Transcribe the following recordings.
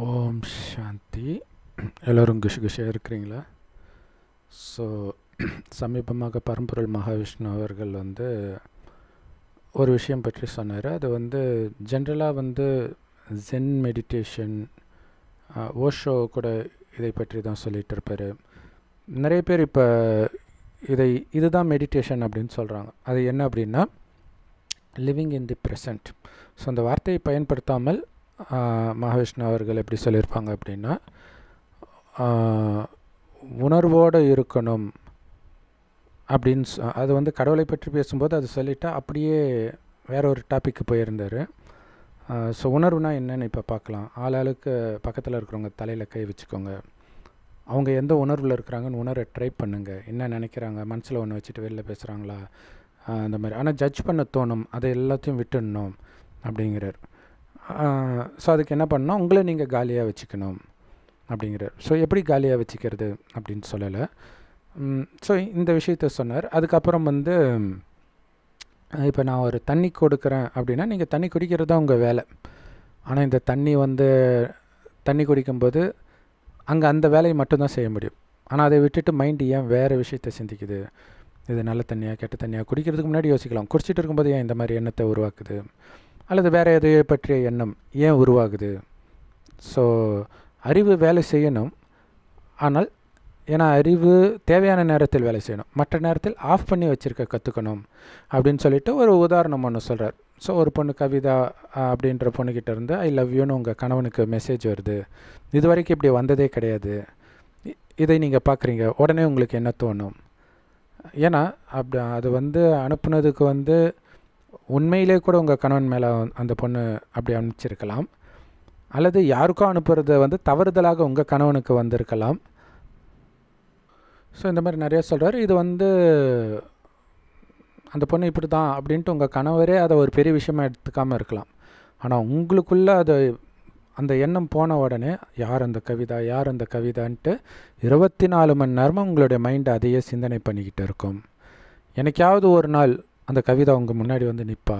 ஓம் சாந்தி எல்லோரும் குஷி குஷியாக இருக்கிறீங்களா ஸோ சமீபமாக பரம்பொருள் மகாவிஷ்ணு அவர்கள் வந்து ஒரு விஷயம் பற்றி சொன்னார் அது வந்து ஜென்ரலாக வந்து ஜென் மெடிடேஷன் ஓஷோ கூட இதை பற்றி தான் சொல்லிகிட்டு இருப்பார் நிறைய பேர் இப்போ இதை இதுதான் மெடிடேஷன் அப்படின்னு சொல்கிறாங்க அது என்ன அப்படின்னா living in the present so அந்த வார்த்தையை பயன்படுத்தாமல் மகாவிஷ்ணு அவர்கள் எப்படி சொல்லியிருப்பாங்க அப்படின்னா உணர்வோடு இருக்கணும் அப்படின்னு அது வந்து கடவுளை பற்றி பேசும்போது அது சொல்லிவிட்டால் அப்படியே வேற ஒரு டாப்பிக்கு போயிருந்தார் ஸோ உணர்வுனா என்னென்னு இப்போ பார்க்கலாம் ஆளாளுக்கு பக்கத்தில் இருக்கிறவங்க தலையில் கை வச்சுக்கோங்க அவங்க எந்த உணர்வில் இருக்கிறாங்கன்னு உணர ட்ரை பண்ணுங்கள் என்ன நினைக்கிறாங்க மனசில் ஒன்று வச்சுட்டு வெளில பேசுகிறாங்களா அந்த மாதிரி ஆனால் ஜட்ஜ் பண்ண தோணும் அதை எல்லாத்தையும் விட்டுடணும் அப்படிங்கிறார் ஸோ அதுக்கு என்ன பண்ணால் உங்களை நீங்கள் காலியாக வச்சுக்கணும் அப்படிங்கிற ஸோ எப்படி காலியாக வச்சுக்கிறது அப்படின்னு சொல்லலை ஸோ இந்த விஷயத்த சொன்னார் அதுக்கப்புறம் வந்து இப்போ நான் ஒரு தண்ணி கொடுக்குறேன் அப்படின்னா நீங்கள் தண்ணி குடிக்கிறது தான் உங்கள் வேலை ஆனால் இந்த தண்ணி வந்து தண்ணி குடிக்கும்போது அங்கே அந்த வேலையை மட்டும்தான் செய்ய முடியும் ஆனால் அதை விட்டுட்டு மைண்டு ஏன் வேறு விஷயத்த சிந்திக்குது இது நல்ல தண்ணியாக கெட்ட தண்ணியாக குடிக்கிறதுக்கு முன்னாடி யோசிக்கலாம் குடிச்சிட்டு இருக்கும்போது ஏன் இந்த மாதிரி எண்ணத்தை உருவாக்குது அல்லது வேறு எதையை பற்றிய எண்ணம் ஏன் உருவாகுது ஸோ அறிவு வேலை செய்யணும் ஆனால் ஏன்னா அறிவு தேவையான நேரத்தில் வேலை செய்யணும் மற்ற நேரத்தில் ஆஃப் பண்ணி வச்சுருக்க கற்றுக்கணும் அப்படின்னு சொல்லிட்டு ஒரு உதாரணம் ஒன்று சொல்கிறார் ஸோ ஒரு பொண்ணு கவிதா அப்படின்ற பொண்ணுக்கிட்ட இருந்து ஐ லவ் யூன்னு உங்கள் கணவனுக்கு மெசேஜ் வருது இது வரைக்கும் இப்படி வந்ததே கிடையாது இதை நீங்கள் பார்க்குறீங்க உடனே உங்களுக்கு என்ன தோணும் ஏன்னா அப்படி அது வந்து அனுப்புனதுக்கு வந்து உண்மையிலே கூட உங்கள் கணவன் மேலே அந்த பொண்ணு அப்படி அனுப்பிச்சிருக்கலாம் அல்லது யாருக்கோ அனுப்புறத வந்து தவறுதலாக உங்கள் கணவனுக்கு வந்திருக்கலாம் ஸோ இந்த மாதிரி நிறையா சொல்கிறார் இது வந்து அந்த பொண்ணு இப்படி தான் அப்படின்ட்டு உங்கள் கணவரே அதை ஒரு பெரிய விஷயமாக எடுத்துக்காமல் இருக்கலாம் ஆனால் உங்களுக்குள்ளே அது அந்த எண்ணம் போன உடனே யார் அந்த கவிதா யார் அந்த கவிதான்ட்டு இருபத்தி நாலு மணி நேரமும் உங்களுடைய மைண்டு அதையே சிந்தனை பண்ணிக்கிட்டு இருக்கும் எனக்காவது ஒரு நாள் அந்த கவிதா அவங்க முன்னாடி வந்து நிற்பா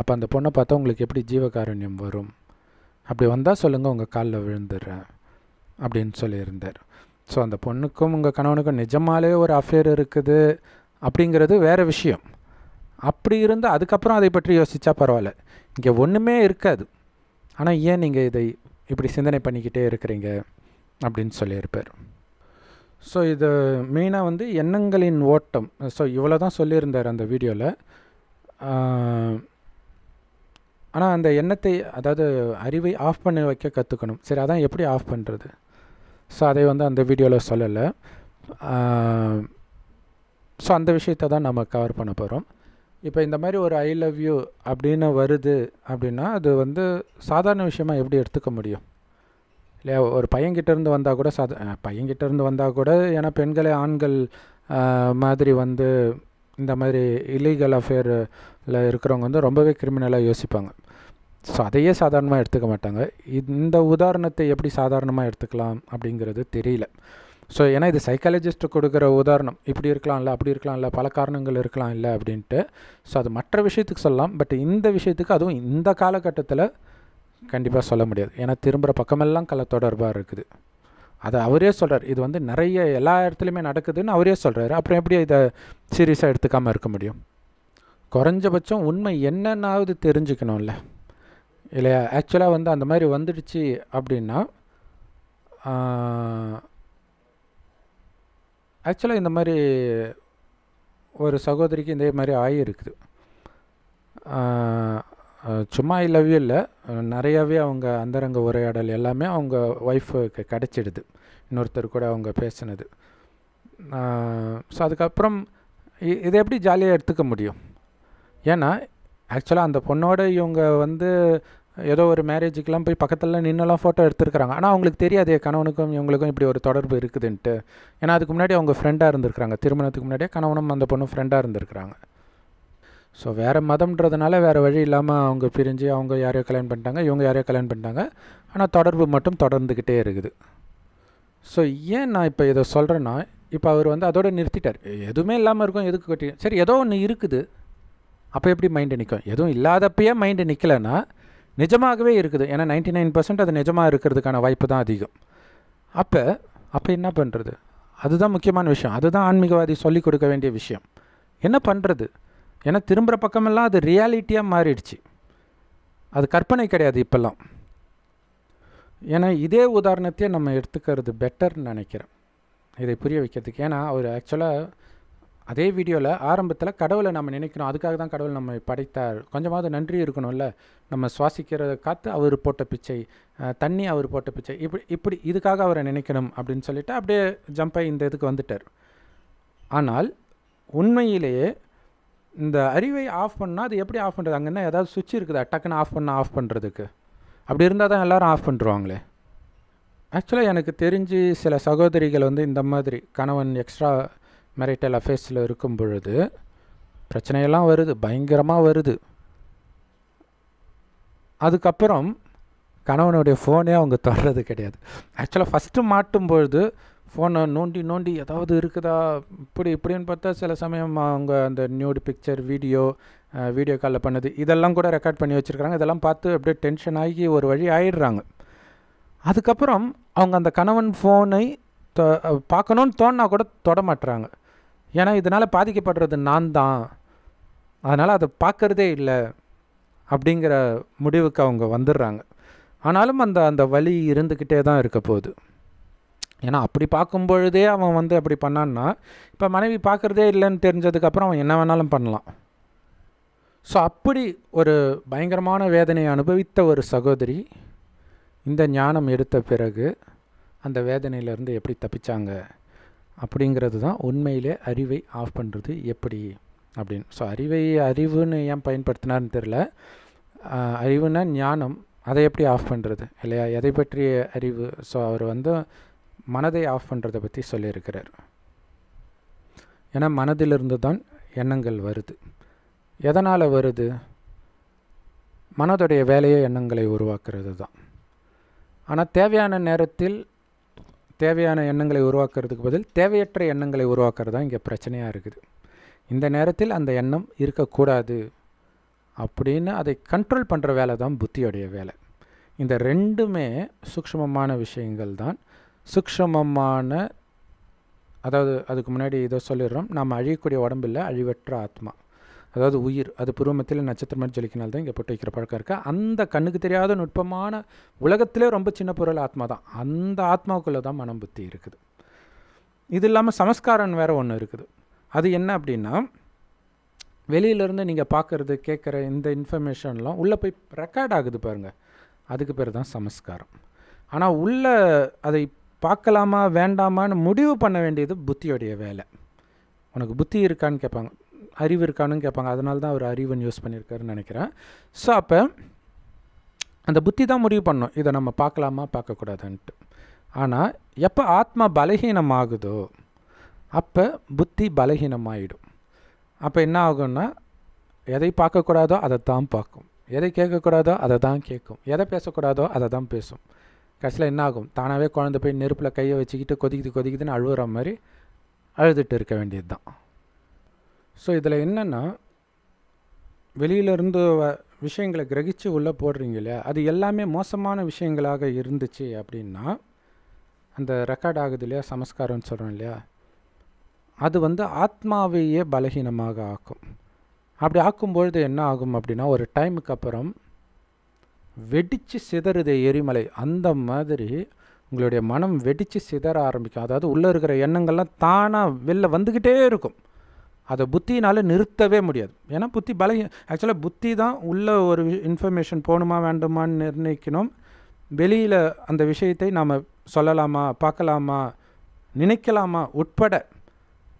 அப்போ அந்த பொண்ணை பார்த்தா உங்களுக்கு எப்படி ஜீவகாருண்யம் வரும் அப்படி வந்தால் சொல்லுங்கள் உங்கள் காலில் விழுந்துடுறேன் அப்படின்னு சொல்லியிருந்தார் ஸோ அந்த பொண்ணுக்கும் உங்கள் கணவனுக்கும் நிஜமாலே ஒரு அஃபேர் இருக்குது அப்படிங்கிறது வேறு விஷயம் அப்படி இருந்து அதுக்கப்புறம் அதை பற்றி யோசித்தா பரவாயில்ல இங்கே ஒன்றுமே இருக்காது ஆனால் ஏன் நீங்கள் இதை இப்படி சிந்தனை பண்ணிக்கிட்டே இருக்கிறீங்க அப்படின்னு சொல்லியிருப்பார் ஸோ இது மெயினாக வந்து எண்ணங்களின் ஓட்டம் ஸோ இவ்வளோ தான் சொல்லியிருந்தார் அந்த வீடியோவில் ஆனால் அந்த எண்ணத்தை அதாவது அறிவை ஆஃப் பண்ணி வைக்க கற்றுக்கணும் சரி அதான் எப்படி ஆஃப் பண்ணுறது ஸோ அதை வந்து அந்த வீடியோவில் சொல்லலை ஸோ அந்த விஷயத்த தான் நம்ம கவர் பண்ண போகிறோம் இப்போ இந்த மாதிரி ஒரு ஐ லவ் யூ அப்படின்னு வருது அப்படின்னா அது வந்து சாதாரண விஷயமாக எப்படி எடுத்துக்க முடியும் இல்லை ஒரு பையன்கிட்டேருந்து வந்தால் கூட பையன்கிட்ட பையன்கிட்டேருந்து வந்தால் கூட ஏன்னா பெண்களே ஆண்கள் மாதிரி வந்து இந்த மாதிரி இல்லீகல் அஃபேரில் இருக்கிறவங்க வந்து ரொம்பவே கிரிமினலாக யோசிப்பாங்க ஸோ அதையே சாதாரணமாக எடுத்துக்க மாட்டாங்க இந்த உதாரணத்தை எப்படி சாதாரணமாக எடுத்துக்கலாம் அப்படிங்கிறது தெரியல ஸோ ஏன்னா இது சைக்காலஜிஸ்ட்டு கொடுக்குற உதாரணம் இப்படி இருக்கலாம் இல்லை அப்படி இருக்கலாம் இல்லை பல காரணங்கள் இருக்கலாம் இல்லை அப்படின்ட்டு ஸோ அது மற்ற விஷயத்துக்கு சொல்லலாம் பட் இந்த விஷயத்துக்கு அதுவும் இந்த காலகட்டத்தில் கண்டிப்பாக சொல்ல முடியாது ஏன்னா திரும்புகிற பக்கமெல்லாம் கள தொடர்பாக இருக்குது அதை அவரே சொல்கிறார் இது வந்து நிறைய எல்லா இடத்துலையுமே நடக்குதுன்னு அவரே சொல்கிறாரு அப்புறம் எப்படி இதை சீரியஸாக எடுத்துக்காமல் இருக்க முடியும் குறைஞ்சபட்சம் உண்மை என்னென்னாவது தெரிஞ்சுக்கணும்ல இல்லையா ஆக்சுவலாக வந்து அந்த மாதிரி வந்துடுச்சு அப்படின்னா ஆக்சுவலாக இந்த மாதிரி ஒரு சகோதரிக்கு இதே மாதிரி ஆகியிருக்குது சும்மா லவ்யூ இல்லை நிறையாவே அவங்க அந்தரங்க உரையாடல் எல்லாமே அவங்க ஒய்ஃபுக்கு கிடச்சிடுது இன்னொருத்தர் கூட அவங்க பேசினது ஸோ அதுக்கப்புறம் இதை எப்படி ஜாலியாக எடுத்துக்க முடியும் ஏன்னா ஆக்சுவலாக அந்த பொண்ணோட இவங்க வந்து ஏதோ ஒரு மேரேஜுக்கெலாம் போய் பக்கத்தில் நின்றுலாம் ஃபோட்டோ எடுத்துருக்குறாங்க ஆனால் அவங்களுக்கு தெரியாது கணவனுக்கும் இவங்களுக்கும் இப்படி ஒரு தொடர்பு இருக்குதுன்ட்டு ஏன்னா அதுக்கு முன்னாடி அவங்க ஃப்ரெண்டாக இருந்திருக்கிறாங்க திருமணத்துக்கு முன்னாடியே கணவனும் அந்த பொண்ணும் ஃப்ரெண்டாக இருந்திருக்கிறாங்க ஸோ வேறு மதம்ன்றதுனால வேறு வழி இல்லாமல் அவங்க பிரிஞ்சு அவங்க யாரையோ கல்யாணம் பண்ணிட்டாங்க இவங்க யாரையோ கல்யாணம் பண்ணிட்டாங்க ஆனால் தொடர்பு மட்டும் தொடர்ந்துக்கிட்டே இருக்குது ஸோ ஏன் நான் இப்போ இதை சொல்கிறேன்னா இப்போ அவர் வந்து அதோடு நிறுத்திட்டார் எதுவுமே இல்லாமல் இருக்கும் எதுக்கு கட்டி சரி ஏதோ ஒன்று இருக்குது அப்போ எப்படி மைண்டு நிற்கும் எதுவும் இல்லாதப்பயே மைண்டு நிற்கலைன்னா நிஜமாகவே இருக்குது ஏன்னா நைன்டி நைன் பர்சன்ட் அது நிஜமாக இருக்கிறதுக்கான வாய்ப்பு தான் அதிகம் அப்போ அப்போ என்ன பண்ணுறது அதுதான் முக்கியமான விஷயம் அதுதான் ஆன்மீகவாதி சொல்லிக் கொடுக்க வேண்டிய விஷயம் என்ன பண்ணுறது ஏன்னா திரும்புகிற பக்கமெல்லாம் அது ரியாலிட்டியாக மாறிடுச்சு அது கற்பனை கிடையாது இப்போல்லாம் ஏன்னா இதே உதாரணத்தையே நம்ம எடுத்துக்கிறது பெட்டர்னு நினைக்கிறேன் இதை புரிய வைக்கிறதுக்கு ஏன்னா அவர் ஆக்சுவலாக அதே வீடியோவில் ஆரம்பத்தில் கடவுளை நம்ம நினைக்கணும் அதுக்காக தான் கடவுள் நம்ம படைத்தார் கொஞ்சமாவது நன்றி இருக்கணும்ல நம்ம சுவாசிக்கிறத காற்று அவர் போட்ட பிச்சை தண்ணி அவர் போட்ட பிச்சை இப்படி இப்படி இதுக்காக அவரை நினைக்கணும் அப்படின்னு சொல்லிட்டு அப்படியே ஜம்பாய் இந்த இதுக்கு வந்துட்டார் ஆனால் உண்மையிலேயே இந்த அறிவை ஆஃப் பண்ணால் அது எப்படி ஆஃப் பண்ணுறது அங்கே என்ன ஏதாவது சுவிட்ச் இருக்குதா டக்குன்னு ஆஃப் பண்ண ஆஃப் பண்ணுறதுக்கு அப்படி இருந்தால் தான் எல்லோரும் ஆஃப் பண்ணுருவாங்களே ஆக்சுவலாக எனக்கு தெரிஞ்சு சில சகோதரிகள் வந்து இந்த மாதிரி கணவன் எக்ஸ்ட்ரா மெரிட்டல் அஃபேர்ஸில் இருக்கும் பொழுது பிரச்சனையெல்லாம் வருது பயங்கரமாக வருது அதுக்கப்புறம் கணவனுடைய ஃபோனே அவங்க தொடர்றது கிடையாது ஆக்சுவலாக ஃபஸ்ட்டு மாட்டும் பொழுது ஃபோனை நோண்டி நோண்டி ஏதாவது இருக்குதா இப்படி இப்படின்னு பார்த்தா சில சமயம் அவங்க அந்த நியூடு பிக்சர் வீடியோ வீடியோ காலில் பண்ணது இதெல்லாம் கூட ரெக்கார்ட் பண்ணி வச்சுருக்காங்க இதெல்லாம் பார்த்து அப்படியே டென்ஷன் ஆகி ஒரு வழி ஆயிடுறாங்க அதுக்கப்புறம் அவங்க அந்த கணவன் ஃபோனை பார்க்கணுன்னு தோணினா கூட தொட மாட்டுறாங்க ஏன்னா இதனால் பாதிக்கப்படுறது நான் தான் அதனால் அதை பார்க்குறதே இல்லை அப்படிங்கிற முடிவுக்கு அவங்க வந்துடுறாங்க ஆனாலும் அந்த அந்த வழி இருந்துக்கிட்டே தான் இருக்க போகுது ஏன்னா அப்படி பார்க்கும்பொழுதே அவன் வந்து அப்படி பண்ணான்னா இப்போ மனைவி பார்க்குறதே இல்லைன்னு தெரிஞ்சதுக்கப்புறம் அவன் என்ன வேணாலும் பண்ணலாம் ஸோ அப்படி ஒரு பயங்கரமான வேதனையை அனுபவித்த ஒரு சகோதரி இந்த ஞானம் எடுத்த பிறகு அந்த வேதனையிலேருந்து எப்படி தப்பிச்சாங்க அப்படிங்கிறது தான் உண்மையிலே அறிவை ஆஃப் பண்ணுறது எப்படி அப்படின்னு ஸோ அறிவை அறிவுன்னு ஏன் பயன்படுத்தினார்னு தெரில அறிவுன்னா ஞானம் அதை எப்படி ஆஃப் பண்ணுறது இல்லையா எதை பற்றிய அறிவு ஸோ அவர் வந்து மனதை ஆஃப் பண்ணுறதை பற்றி சொல்லியிருக்கிறார் ஏன்னா மனதிலிருந்து தான் எண்ணங்கள் வருது எதனால் வருது மனதுடைய வேலையே எண்ணங்களை உருவாக்குறது தான் ஆனால் தேவையான நேரத்தில் தேவையான எண்ணங்களை உருவாக்குறதுக்கு பதில் தேவையற்ற எண்ணங்களை உருவாக்குறது தான் இங்கே பிரச்சனையாக இருக்குது இந்த நேரத்தில் அந்த எண்ணம் இருக்கக்கூடாது அப்படின்னு அதை கண்ட்ரோல் பண்ணுற வேலை தான் புத்தியுடைய வேலை இந்த ரெண்டுமே சூக்ஷமமான விஷயங்கள் தான் சூக்ஷமமான அதாவது அதுக்கு முன்னாடி இதை சொல்லிடுறோம் நாம் அழியக்கூடிய உடம்பில் அழிவற்ற ஆத்மா அதாவது உயிர் அது புருவமத்தில் நட்சத்திரம் மாதிரி தான் இங்கே போட்டு வைக்கிற பழக்கம் இருக்குது அந்த கண்ணுக்கு தெரியாத நுட்பமான உலகத்திலே ரொம்ப சின்ன பொருள் ஆத்மா தான் அந்த ஆத்மாவுக்குள்ளே தான் மனம் புத்தி இருக்குது இது இல்லாமல் சமஸ்காரம் வேறு ஒன்று இருக்குது அது என்ன அப்படின்னா வெளியிலேருந்து நீங்கள் பார்க்குறது கேட்குற இந்த இன்ஃபர்மேஷன்லாம் உள்ளே போய் ரெக்கார்ட் ஆகுது பாருங்கள் அதுக்கு பேர் தான் சமஸ்காரம் ஆனால் உள்ளே அதை பார்க்கலாமா வேண்டாமான்னு முடிவு பண்ண வேண்டியது புத்தியோடைய வேலை உனக்கு புத்தி இருக்கான்னு கேட்பாங்க அறிவு இருக்கான்னு கேட்பாங்க அதனால தான் அவர் அறிவுன்னு யூஸ் பண்ணியிருக்காருன்னு நினைக்கிறேன் ஸோ அப்போ அந்த புத்தி தான் முடிவு பண்ணோம் இதை நம்ம பார்க்கலாமா பார்க்கக்கூடாதுன்ட்டு ஆனால் எப்போ ஆத்மா பலகீனம் ஆகுதோ அப்போ புத்தி பலகீனமாகிடும் அப்போ என்ன ஆகும்னா எதை பார்க்கக்கூடாதோ அதை தான் பார்க்கும் எதை கேட்கக்கூடாதோ அதை தான் கேட்கும் எதை பேசக்கூடாதோ அதை தான் பேசும் கடைசியில் என்ன ஆகும் தானாகவே குழந்த போய் நெருப்பில் கையை வச்சுக்கிட்டு கொதிக்குது கொதிக்குதுன்னு அழுகிற மாதிரி அழுதுட்டு இருக்க வேண்டியது தான் ஸோ இதில் என்னென்னா வெளியிலருந்து வ விஷயங்களை கிரகித்து உள்ளே போடுறீங்க இல்லையா அது எல்லாமே மோசமான விஷயங்களாக இருந்துச்சு அப்படின்னா அந்த ரெக்கார்ட் ஆகுது இல்லையா சமஸ்காரம்னு சொல்கிறோம் இல்லையா அது வந்து ஆத்மாவையே பலகீனமாக ஆக்கும் அப்படி ஆக்கும்பொழுது என்ன ஆகும் அப்படின்னா ஒரு டைமுக்கு அப்புறம் வெடித்து சிதறுது எரிமலை அந்த மாதிரி உங்களுடைய மனம் வெடித்து சிதற ஆரம்பிக்கும் அதாவது உள்ளே இருக்கிற எண்ணங்கள்லாம் தானாக வெளில வந்துக்கிட்டே இருக்கும் அதை புத்தினால் நிறுத்தவே முடியாது ஏன்னா புத்தி பல ஆக்சுவலாக புத்தி தான் உள்ளே ஒரு இன்ஃபர்மேஷன் போகணுமா வேண்டுமான்னு நிர்ணயிக்கணும் வெளியில் அந்த விஷயத்தை நாம் சொல்லலாமா பார்க்கலாமா நினைக்கலாமா உட்பட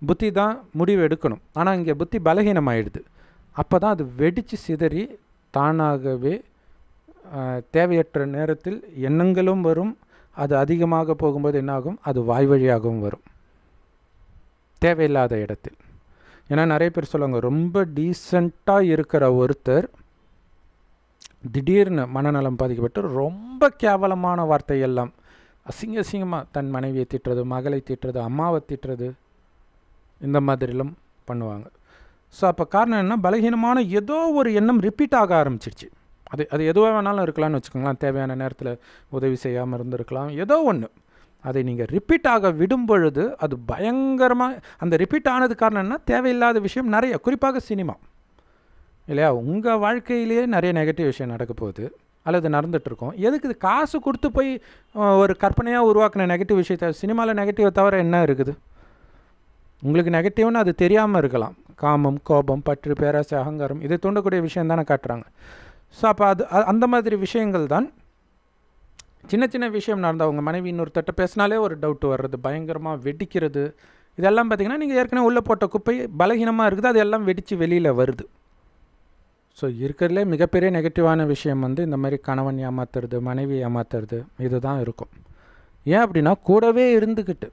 புத்தி தான் முடிவு எடுக்கணும் ஆனால் இங்கே புத்தி பலகீனமாயிடுது அப்போ தான் அது வெடித்து சிதறி தானாகவே தேவையற்ற நேரத்தில் எண்ணங்களும் வரும் அது அதிகமாக போகும்போது என்னாகும் அது வாய் வழியாகவும் வரும் தேவையில்லாத இடத்தில் ஏன்னா நிறைய பேர் சொல்லுவாங்க ரொம்ப டீசெண்டாக இருக்கிற ஒருத்தர் திடீர்னு மனநலம் பாதிக்கப்பட்டு ரொம்ப கேவலமான வார்த்தையெல்லாம் அசிங்க அசிங்கமாக தன் மனைவியை திட்டுறது மகளை திட்டுறது அம்மாவை திட்டுறது இந்த மாதிரிலாம் பண்ணுவாங்க ஸோ அப்போ காரணம் என்ன பலகீனமான ஏதோ ஒரு எண்ணம் ரிப்பீட் ஆக ஆரம்பிச்சிருச்சு அது அது எதுவாக வேணாலும் இருக்கலாம்னு வச்சுக்கோங்களேன் தேவையான நேரத்தில் உதவி செய்யாமல் இருந்திருக்கலாம் ஏதோ ஒன்று அதை நீங்கள் ரிப்பீட் ஆக விடும் பொழுது அது பயங்கரமாக அந்த ரிப்பீட் ஆனது காரணம்னா தேவையில்லாத விஷயம் நிறைய குறிப்பாக சினிமா இல்லையா உங்கள் வாழ்க்கையிலேயே நிறைய நெகட்டிவ் விஷயம் நடக்க போகுது அல்லது நடந்துகிட்ருக்கோம் எதுக்கு இது காசு கொடுத்து போய் ஒரு கற்பனையாக உருவாக்கின நெகட்டிவ் விஷயத்த சினிமாவில் நெகட்டிவை தவிர என்ன இருக்குது உங்களுக்கு நெகட்டிவ்னு அது தெரியாமல் இருக்கலாம் காமம் கோபம் பற்று பேராசை அகங்காரம் இதை தூண்டக்கூடிய விஷயம் தானே காட்டுறாங்க ஸோ அப்போ அது அந்த மாதிரி விஷயங்கள் தான் சின்ன சின்ன விஷயம் நடந்தால் உங்கள் மனைவி இன்னொருத்தட்ட பேசினாலே ஒரு டவுட் வர்றது பயங்கரமாக வெடிக்கிறது இதெல்லாம் பார்த்திங்கன்னா நீங்கள் ஏற்கனவே உள்ளே போட்ட குப்பை பலகீனமாக இருக்குது அது எல்லாம் வெடித்து வெளியில் வருது ஸோ இருக்கிறதுலே மிகப்பெரிய நெகட்டிவான விஷயம் வந்து இந்த மாதிரி கணவன் ஏமாத்துறது மனைவி ஏமாத்துறது இது தான் இருக்கும் ஏன் அப்படின்னா கூடவே இருந்துக்கிட்டு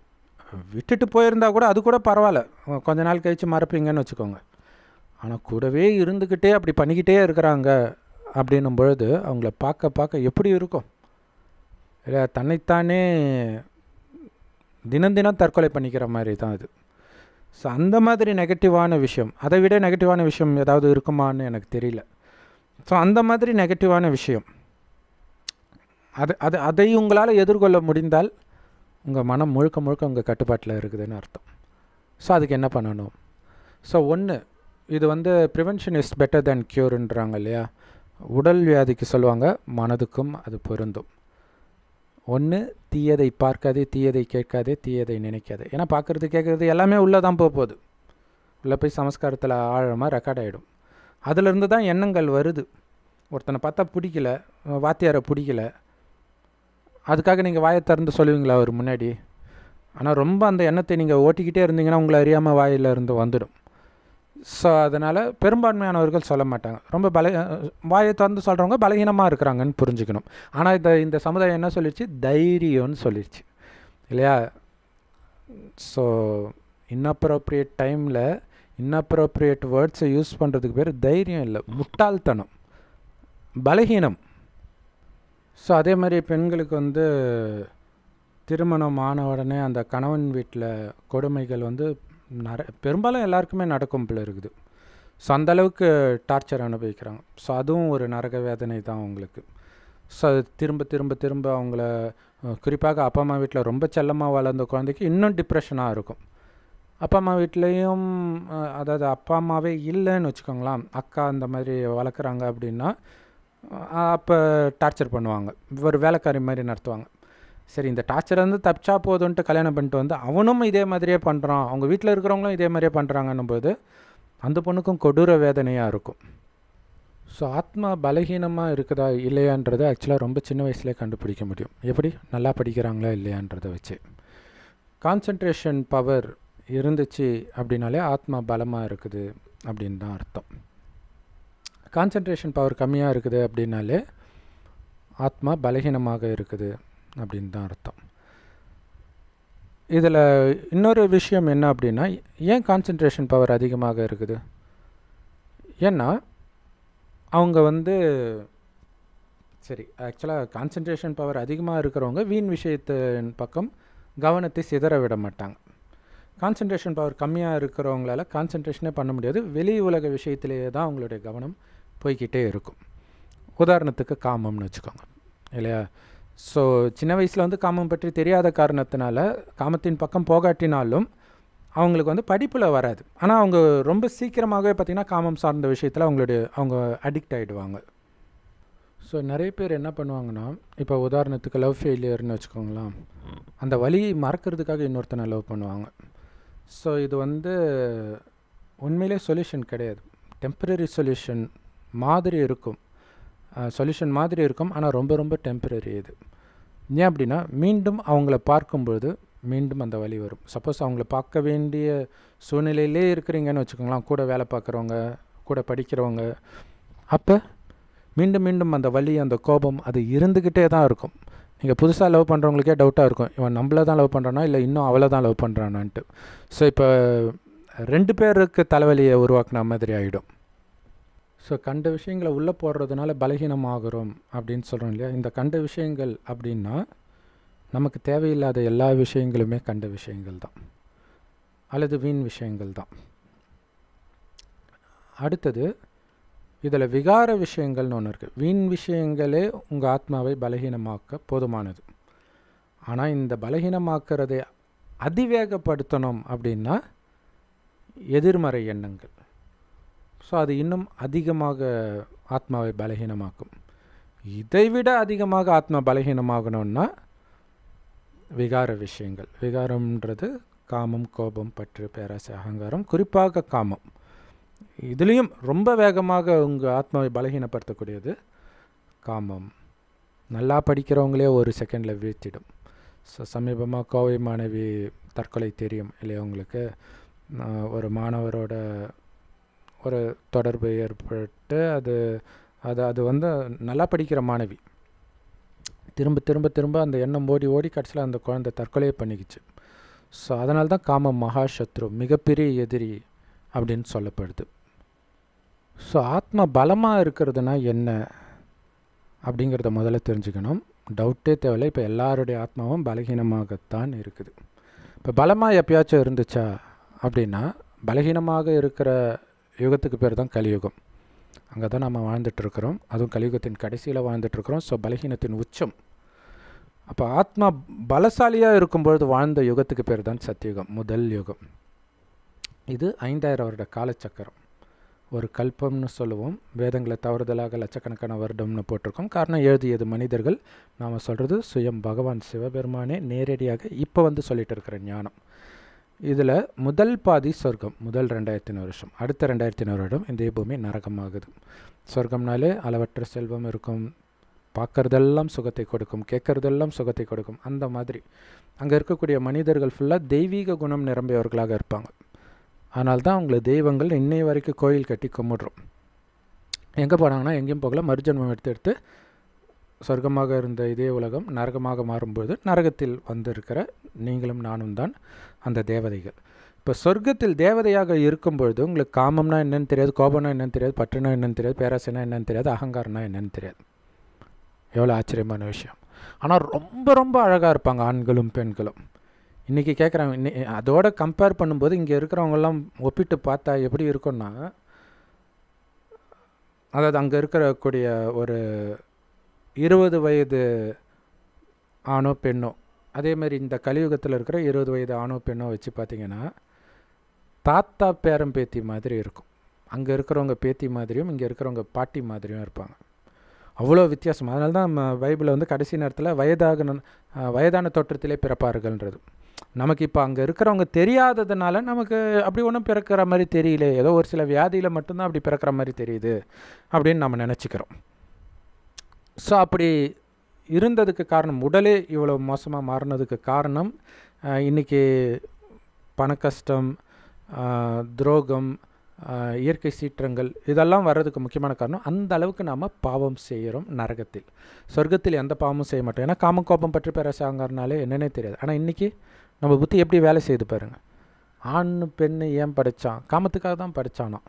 விட்டுட்டு போயிருந்தால் கூட அது கூட பரவாயில்ல கொஞ்ச நாள் கழித்து மறப்பீங்கன்னு வச்சுக்கோங்க ஆனால் கூடவே இருந்துக்கிட்டே அப்படி பண்ணிக்கிட்டே இருக்கிறாங்க அப்படின்னும் பொழுது அவங்கள பார்க்க பார்க்க எப்படி இருக்கும் இல்லை தன்னைத்தானே தினம் தினம் தற்கொலை பண்ணிக்கிற மாதிரி தான் அது ஸோ அந்த மாதிரி நெகட்டிவான விஷயம் அதை விட நெகட்டிவான விஷயம் ஏதாவது இருக்குமான்னு எனக்கு தெரியல ஸோ அந்த மாதிரி நெகட்டிவான விஷயம் அது அது அதை உங்களால் எதிர்கொள்ள முடிந்தால் உங்கள் மனம் முழுக்க முழுக்க உங்கள் கட்டுப்பாட்டில் இருக்குதுன்னு அர்த்தம் ஸோ அதுக்கு என்ன பண்ணணும் ஸோ ஒன்று இது வந்து ப்ரிவென்ஷன் இஸ் பெட்டர் தேன் க்யூருன்றாங்க இல்லையா உடல் வியாதிக்கு சொல்லுவாங்க மனதுக்கும் அது பொருந்தும் ஒன்று தீயதை பார்க்காதே தீயதை கேட்காதே தீயதை நினைக்காது ஏன்னா பார்க்குறது கேட்குறது எல்லாமே உள்ளே தான் போக போகுது உள்ளே போய் சமஸ்காரத்தில் ஆழமாக ரெக்கார்ட் ஆகிடும் அதிலிருந்து தான் எண்ணங்கள் வருது ஒருத்தனை பார்த்தா பிடிக்கல வாத்தியாரை பிடிக்கல அதுக்காக நீங்கள் வாயை திறந்து சொல்லுவீங்களா அவர் முன்னாடி ஆனால் ரொம்ப அந்த எண்ணத்தை நீங்கள் ஓட்டிக்கிட்டே இருந்தீங்கன்னா உங்களை அறியாமல் வாயிலிருந்து வந்துடும் ஸோ அதனால் பெரும்பான்மையானவர்கள் சொல்ல மாட்டாங்க ரொம்ப பல வாயை திறந்து சொல்கிறவங்க பலகீனமாக இருக்கிறாங்கன்னு புரிஞ்சுக்கணும் ஆனால் இந்த இந்த சமுதாயம் என்ன சொல்லிடுச்சு தைரியம்னு சொல்லிடுச்சு இல்லையா ஸோ இன்அப்ரோப்ரியேட் டைமில் இன்அப்ரோப்ரியேட் வேர்ட்ஸை யூஸ் பண்ணுறதுக்கு பேர் தைரியம் இல்லை முட்டாள்தனம் பலகீனம் ஸோ அதே மாதிரி பெண்களுக்கு வந்து திருமணம் ஆன உடனே அந்த கணவன் வீட்டில் கொடுமைகள் வந்து நிற பெரும்பாலும் எல்லாருக்குமே நடக்கும் போல இருக்குது ஸோ அந்தளவுக்கு டார்ச்சர் அனுபவிக்கிறாங்க ஸோ அதுவும் ஒரு நரக வேதனை தான் அவங்களுக்கு ஸோ அது திரும்ப திரும்ப திரும்ப அவங்கள குறிப்பாக அப்பா அம்மா வீட்டில் ரொம்ப செல்லமாக வளர்ந்த குழந்தைக்கு இன்னும் டிப்ரெஷனாக இருக்கும் அப்பா அம்மா வீட்லேயும் அதாவது அப்பா அம்மாவே இல்லைன்னு வச்சுக்கோங்களேன் அக்கா அந்த மாதிரி வளர்க்குறாங்க அப்படின்னா அப்போ டார்ச்சர் பண்ணுவாங்க ஒரு வேலைக்காரி மாதிரி நடத்துவாங்க சரி இந்த டார்ச்சர் வந்து தப்பிச்சா போதுன்ட்டு கல்யாணம் பண்ணிட்டு வந்து அவனும் இதே மாதிரியே பண்ணுறான் அவங்க வீட்டில் இருக்கிறவங்களும் இதே மாதிரியே பண்ணுறாங்கன்னும் போது அந்த பொண்ணுக்கும் கொடூர வேதனையாக இருக்கும் ஸோ ஆத்மா பலகீனமாக இருக்குதா இல்லையான்றது ஆக்சுவலாக ரொம்ப சின்ன வயசுலேயே கண்டுபிடிக்க முடியும் எப்படி நல்லா படிக்கிறாங்களா இல்லையான்றதை வச்சு கான்சன்ட்ரேஷன் பவர் இருந்துச்சு அப்படின்னாலே ஆத்மா பலமாக இருக்குது அப்படின்னு தான் அர்த்தம் கான்சன்ட்ரேஷன் பவர் கம்மியாக இருக்குது அப்படின்னாலே ஆத்மா பலகீனமாக இருக்குது அப்படின்னு தான் அர்த்தம் இதில் இன்னொரு விஷயம் என்ன அப்படின்னா ஏன் கான்சன்ட்ரேஷன் பவர் அதிகமாக இருக்குது ஏன்னா அவங்க வந்து சரி ஆக்சுவலாக கான்சன்ட்ரேஷன் பவர் அதிகமாக இருக்கிறவங்க வீண் விஷயத்தின் பக்கம் கவனத்தை சிதற விட மாட்டாங்க கான்சன்ட்ரேஷன் பவர் கம்மியாக இருக்கிறவங்களால கான்சன்ட்ரேஷனே பண்ண முடியாது வெளி உலக விஷயத்திலேயே தான் அவங்களுடைய கவனம் போய்கிட்டே இருக்கும் உதாரணத்துக்கு காமம்னு வச்சுக்கோங்க இல்லையா ஸோ சின்ன வயசில் வந்து காமம் பற்றி தெரியாத காரணத்தினால காமத்தின் பக்கம் போகாட்டினாலும் அவங்களுக்கு வந்து படிப்பில் வராது ஆனால் அவங்க ரொம்ப சீக்கிரமாகவே பார்த்திங்கன்னா காமம் சார்ந்த விஷயத்தில் அவங்களுடைய அவங்க அடிக்ட் ஆகிடுவாங்க ஸோ நிறைய பேர் என்ன பண்ணுவாங்கன்னா இப்போ உதாரணத்துக்கு லவ் ஃபெயிலியர்னு வச்சுக்கோங்களேன் அந்த வழி மறக்கிறதுக்காக இன்னொருத்தனை லவ் பண்ணுவாங்க ஸோ இது வந்து உண்மையிலே சொல்யூஷன் கிடையாது டெம்பரரி சொல்யூஷன் மாதிரி இருக்கும் சொல்யூஷன் மாதிரி இருக்கும் ஆனால் ரொம்ப ரொம்ப டெம்பரரி இது ஏன் அப்படின்னா மீண்டும் அவங்கள பார்க்கும்பொழுது மீண்டும் அந்த வழி வரும் சப்போஸ் அவங்கள பார்க்க வேண்டிய சூழ்நிலையிலே இருக்கிறீங்கன்னு வச்சுக்கோங்களேன் கூட வேலை பார்க்குறவங்க கூட படிக்கிறவங்க அப்போ மீண்டும் மீண்டும் அந்த வழி அந்த கோபம் அது இருந்துக்கிட்டே தான் இருக்கும் நீங்கள் புதுசாக லவ் பண்ணுறவங்களுக்கே டவுட்டாக இருக்கும் இவன் நம்மள தான் லவ் பண்ணுறானா இல்லை இன்னும் அவளை தான் லவ் பண்ணுறானான்ட்டு ஸோ இப்போ ரெண்டு பேருக்கு தலைவலியை உருவாக்குன மாதிரி ஆகிடும் ஸோ கண்ட விஷயங்களை உள்ளே போடுறதுனால பலகீனமாகிறோம் அப்படின்னு சொல்கிறோம் இல்லையா இந்த கண்ட விஷயங்கள் அப்படின்னா நமக்கு தேவையில்லாத எல்லா விஷயங்களுமே கண்ட விஷயங்கள் தான் அல்லது வீண் விஷயங்கள் தான் அடுத்தது இதில் விகார விஷயங்கள்னு ஒன்று இருக்குது வீண் விஷயங்களே உங்கள் ஆத்மாவை பலகீனமாக்க போதுமானது ஆனால் இந்த பலகீனமாக்கிறதை அதிவேகப்படுத்தணும் அப்படின்னா எதிர்மறை எண்ணங்கள் ஸோ அது இன்னும் அதிகமாக ஆத்மாவை பலகீனமாக்கும் இதைவிட அதிகமாக ஆத்மா பலகீனமாகணும்னா விகார விஷயங்கள் விகாரம்ன்றது காமம் கோபம் பற்று பேராசை அகங்காரம் குறிப்பாக காமம் இதுலேயும் ரொம்ப வேகமாக உங்கள் ஆத்மாவை பலகீனப்படுத்தக்கூடியது காமம் நல்லா படிக்கிறவங்களே ஒரு செகண்டில் வீழ்த்திடும் ஸோ சமீபமாக கோவை மாணவி தற்கொலை தெரியும் இல்லையா உங்களுக்கு ஒரு மாணவரோட ஒரு தொடர்பு ஏற்பட்டு அது அது அது வந்து நல்லா படிக்கிற மாணவி திரும்ப திரும்ப திரும்ப அந்த எண்ணம் ஓடி ஓடி கடைசியில் அந்த குழந்தை தற்கொலையை பண்ணிக்கிச்சு ஸோ அதனால தான் காம மகாசத்ரு மிகப்பெரிய எதிரி அப்படின்னு சொல்லப்படுது ஸோ ஆத்மா பலமாக இருக்கிறதுனா என்ன அப்படிங்கிறத முதல்ல தெரிஞ்சுக்கணும் டவுட்டே தேவையில்ல இப்போ எல்லாருடைய ஆத்மாவும் பலகீனமாகத்தான் இருக்குது இப்போ பலமாக எப்பயாச்சும் இருந்துச்சா அப்படின்னா பலகீனமாக இருக்கிற யுகத்துக்கு பேர் தான் கலியுகம் அங்கே தான் நம்ம வாழ்ந்துட்டுருக்கிறோம் அதுவும் கலியுகத்தின் கடைசியில் வாழ்ந்துட்டுருக்கிறோம் ஸோ பலகீனத்தின் உச்சம் அப்போ ஆத்மா பலசாலியாக இருக்கும்பொழுது வாழ்ந்த யுகத்துக்கு பேர் தான் சத்தியுகம் முதல் யுகம் இது ஐந்தாயிரம் வருட காலச்சக்கரம் ஒரு கல்பம்னு சொல்லுவோம் வேதங்களை தவறுதலாக லட்சக்கணக்கான வருடம்னு போட்டிருக்கோம் காரணம் எழுதியது மனிதர்கள் நாம் சொல்கிறது சுயம் பகவான் சிவபெருமானே நேரடியாக இப்போ வந்து சொல்லிட்டு இருக்கிற ஞானம் இதில் முதல் பாதி சொர்க்கம் முதல் ரெண்டாயிரத்தி நூறு வருஷம் அடுத்த ரெண்டாயிரத்தி நூறு வருடம் இந்த பூமி நரகமாகுது சொர்க்கம்னாலே அளவற்ற செல்வம் இருக்கும் பார்க்குறதெல்லாம் சுகத்தை கொடுக்கும் கேட்குறதெல்லாம் சுகத்தை கொடுக்கும் அந்த மாதிரி அங்கே இருக்கக்கூடிய மனிதர்கள் ஃபுல்லாக தெய்வீக குணம் நிரம்பியவர்களாக இருப்பாங்க ஆனால் தான் அவங்கள தெய்வங்கள் இன்னை வரைக்கும் கோயில் கட்டி கும்பிட்றோம் எங்கே போனாங்கன்னா எங்கேயும் போகல மறுஜன்மம் எடுத்து எடுத்து சொர்க்கமாக இருந்த இதே உலகம் நரகமாக மாறும்போது நரகத்தில் வந்திருக்கிற நீங்களும் நானும் தான் அந்த தேவதைகள் இப்போ சொர்க்கத்தில் தேவதையாக இருக்கும் பொழுது உங்களுக்கு காமம்னா என்னென்னு தெரியாது கோபம்னா என்னென்னு தெரியாது பற்றினா என்னென்னு தெரியாது பேராசைனா என்னென்னு தெரியாது அகங்காரம்னா என்னென்னு தெரியாது எவ்வளோ ஆச்சரியமான விஷயம் ஆனால் ரொம்ப ரொம்ப அழகாக இருப்பாங்க ஆண்களும் பெண்களும் இன்றைக்கி கேட்குறாங்க இன்னி அதோட கம்பேர் பண்ணும்போது இங்கே இருக்கிறவங்கெல்லாம் ஒப்பிட்டு பார்த்தா எப்படி இருக்கும்னா அதாவது அங்கே இருக்கக்கூடிய ஒரு இருபது வயது ஆணோ பெண்ணோ மாதிரி இந்த கலியுகத்தில் இருக்கிற இருபது வயது ஆணோ பெண்ணோ வச்சு பார்த்திங்கன்னா தாத்தா பேரம் பேத்தி மாதிரி இருக்கும் அங்கே இருக்கிறவங்க பேத்தி மாதிரியும் இங்கே இருக்கிறவங்க பாட்டி மாதிரியும் இருப்பாங்க அவ்வளோ வித்தியாசம் அதனால தான் நம்ம பைபிளில் வந்து கடைசி நேரத்தில் வயதாக வயதான தோற்றத்திலே பிறப்பார்கள்ன்றது நமக்கு இப்போ அங்கே இருக்கிறவங்க தெரியாததுனால நமக்கு அப்படி ஒன்றும் பிறக்கிற மாதிரி தெரியல ஏதோ ஒரு சில வியாதியில் மட்டும்தான் அப்படி பிறக்கிற மாதிரி தெரியுது அப்படின்னு நம்ம நினச்சிக்கிறோம் ஸோ அப்படி இருந்ததுக்கு காரணம் உடலே இவ்வளோ மோசமாக மாறினதுக்கு காரணம் இன்றைக்கி பண கஷ்டம் துரோகம் இயற்கை சீற்றங்கள் இதெல்லாம் வர்றதுக்கு முக்கியமான காரணம் அந்த அளவுக்கு நாம் பாவம் செய்கிறோம் நரகத்தில் சொர்க்கத்தில் எந்த பாவமும் செய்ய மாட்டோம் ஏன்னா காமக்கோபம் பற்றி பேரசாங்கிறனாலே என்னென்னே தெரியாது ஆனால் இன்றைக்கி நம்ம புத்தி எப்படி வேலை செய்து பாருங்கள் ஆண் பெண் ஏன் படித்தான் காமத்துக்காக தான் படித்தானோ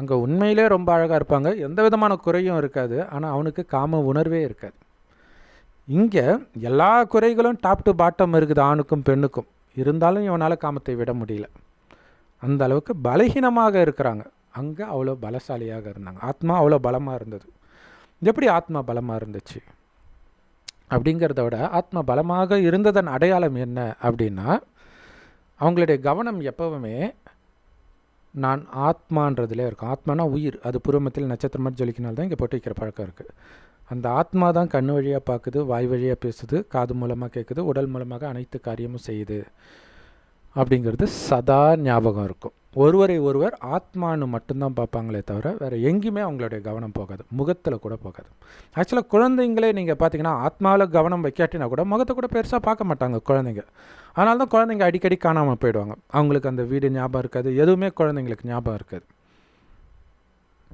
அங்கே உண்மையிலே ரொம்ப அழகாக இருப்பாங்க எந்த விதமான குறையும் இருக்காது ஆனால் அவனுக்கு காம உணர்வே இருக்காது இங்கே எல்லா குறைகளும் டாப் டு பாட்டம் இருக்குது ஆணுக்கும் பெண்ணுக்கும் இருந்தாலும் இவனால் காமத்தை விட முடியல அந்த அளவுக்கு பலகீனமாக இருக்கிறாங்க அங்கே அவ்வளோ பலசாலியாக இருந்தாங்க ஆத்மா அவ்வளோ பலமாக இருந்தது எப்படி ஆத்மா பலமாக இருந்துச்சு அப்படிங்கிறத விட ஆத்மா பலமாக இருந்ததன் அடையாளம் என்ன அப்படின்னா அவங்களுடைய கவனம் எப்போவுமே நான் ஆத்மான்றதுலேயே இருக்கும் ஆத்மானா உயிர் அது பூர்வமத்தில் நட்சத்திரம் மாதிரி ஜொலிக்கினால்தான் இங்கே போட்டு வைக்கிற பழக்கம் இருக்குது அந்த ஆத்மா தான் கண் வழியாக பார்க்குது வாய் வழியாக பேசுது காது மூலமாக கேட்குது உடல் மூலமாக அனைத்து காரியமும் செய்யுது அப்படிங்கிறது சதா ஞாபகம் இருக்கும் ஒருவரை ஒருவர் ஆத்மானு மட்டும்தான் பார்ப்பாங்களே தவிர வேறு எங்கேயுமே அவங்களுடைய கவனம் போகாது முகத்தில் கூட போகாது ஆக்சுவலாக குழந்தைங்களே நீங்கள் பார்த்தீங்கன்னா ஆத்மாவில் கவனம் வைக்காட்டினா கூட முகத்தை கூட பெருசாக பார்க்க மாட்டாங்க குழந்தைங்க அதனால தான் குழந்தைங்க அடிக்கடி காணாமல் போயிடுவாங்க அவங்களுக்கு அந்த வீடு ஞாபகம் இருக்காது எதுவுமே குழந்தைங்களுக்கு ஞாபகம் இருக்காது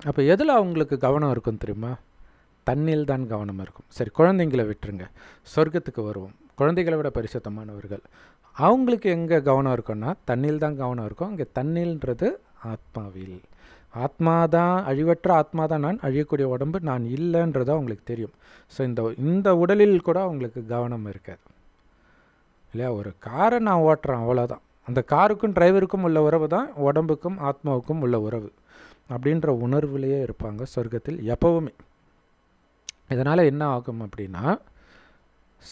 அப்போ எதில் அவங்களுக்கு கவனம் இருக்கும் தெரியுமா தண்ணியில் தான் கவனம் இருக்கும் சரி குழந்தைங்களை விட்டுருங்க சொர்க்கத்துக்கு வருவோம் குழந்தைகளை விட பரிசுத்தமானவர்கள் அவங்களுக்கு எங்கே கவனம் இருக்குன்னா தண்ணியில் தான் கவனம் இருக்கும் அங்கே தண்ணீர்ன்றது ஆத்மாவில் ஆத்மா தான் அழிவற்ற ஆத்மா தான் நான் அழியக்கூடிய உடம்பு நான் இல்லைன்றதா அவங்களுக்கு தெரியும் ஸோ இந்த இந்த உடலில் கூட அவங்களுக்கு கவனம் இருக்காது இல்லையா ஒரு காரை நான் ஓட்டுறேன் அவ்வளோதான் அந்த காருக்கும் டிரைவருக்கும் உள்ள உறவு தான் உடம்புக்கும் ஆத்மாவுக்கும் உள்ள உறவு அப்படின்ற உணர்வுலேயே இருப்பாங்க சொர்க்கத்தில் எப்போவுமே இதனால் என்ன ஆகும் அப்படின்னா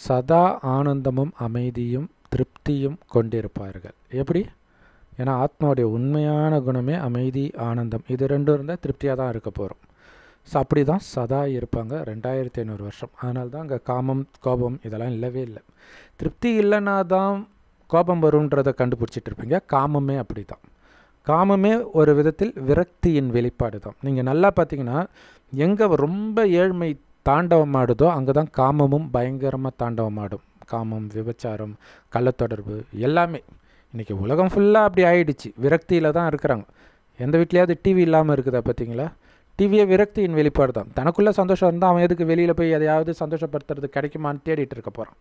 சதா ஆனந்தமும் அமைதியும் திருப்தியும் கொண்டிருப்பார்கள் எப்படி ஏன்னா ஆத்மாவுடைய உண்மையான குணமே அமைதி ஆனந்தம் இது ரெண்டும் இருந்தால் திருப்தியாக தான் இருக்க போகிறோம் ஸோ அப்படி தான் சதா இருப்பாங்க ரெண்டாயிரத்தி ஐநூறு வருஷம் அதனால தான் அங்கே காமம் கோபம் இதெல்லாம் இல்லவே இல்லை திருப்தி இல்லைன்னா தான் கோபம் வரும்ன்றதை கண்டுபிடிச்சிட்டு இருப்பீங்க காமமே அப்படி தான் காமமே ஒரு விதத்தில் விரக்தியின் வெளிப்பாடு தான் நீங்கள் நல்லா பார்த்தீங்கன்னா எங்கே ரொம்ப ஏழ்மை தாண்டவம் ஆடுதோ அங்கே தான் காமமும் பயங்கரமாக தாண்டவம் ஆடும் காமம் விபச்சாரம் கள்ளத்தொடர்பு எல்லாமே இன்றைக்கி உலகம் ஃபுல்லாக அப்படி ஆயிடுச்சு விரக்தியில் தான் இருக்கிறாங்க எந்த வீட்லேயாவது டிவி இல்லாமல் இருக்குதா பார்த்தீங்களா டிவியே விரக்தியின் வெளிப்பாடு தான் தனக்குள்ளே சந்தோஷம் இருந்தால் அவன் எதுக்கு வெளியில் போய் எதையாவது சந்தோஷப்படுத்துறது கிடைக்குமான்னு தேடிட்டு இருக்க போகிறான்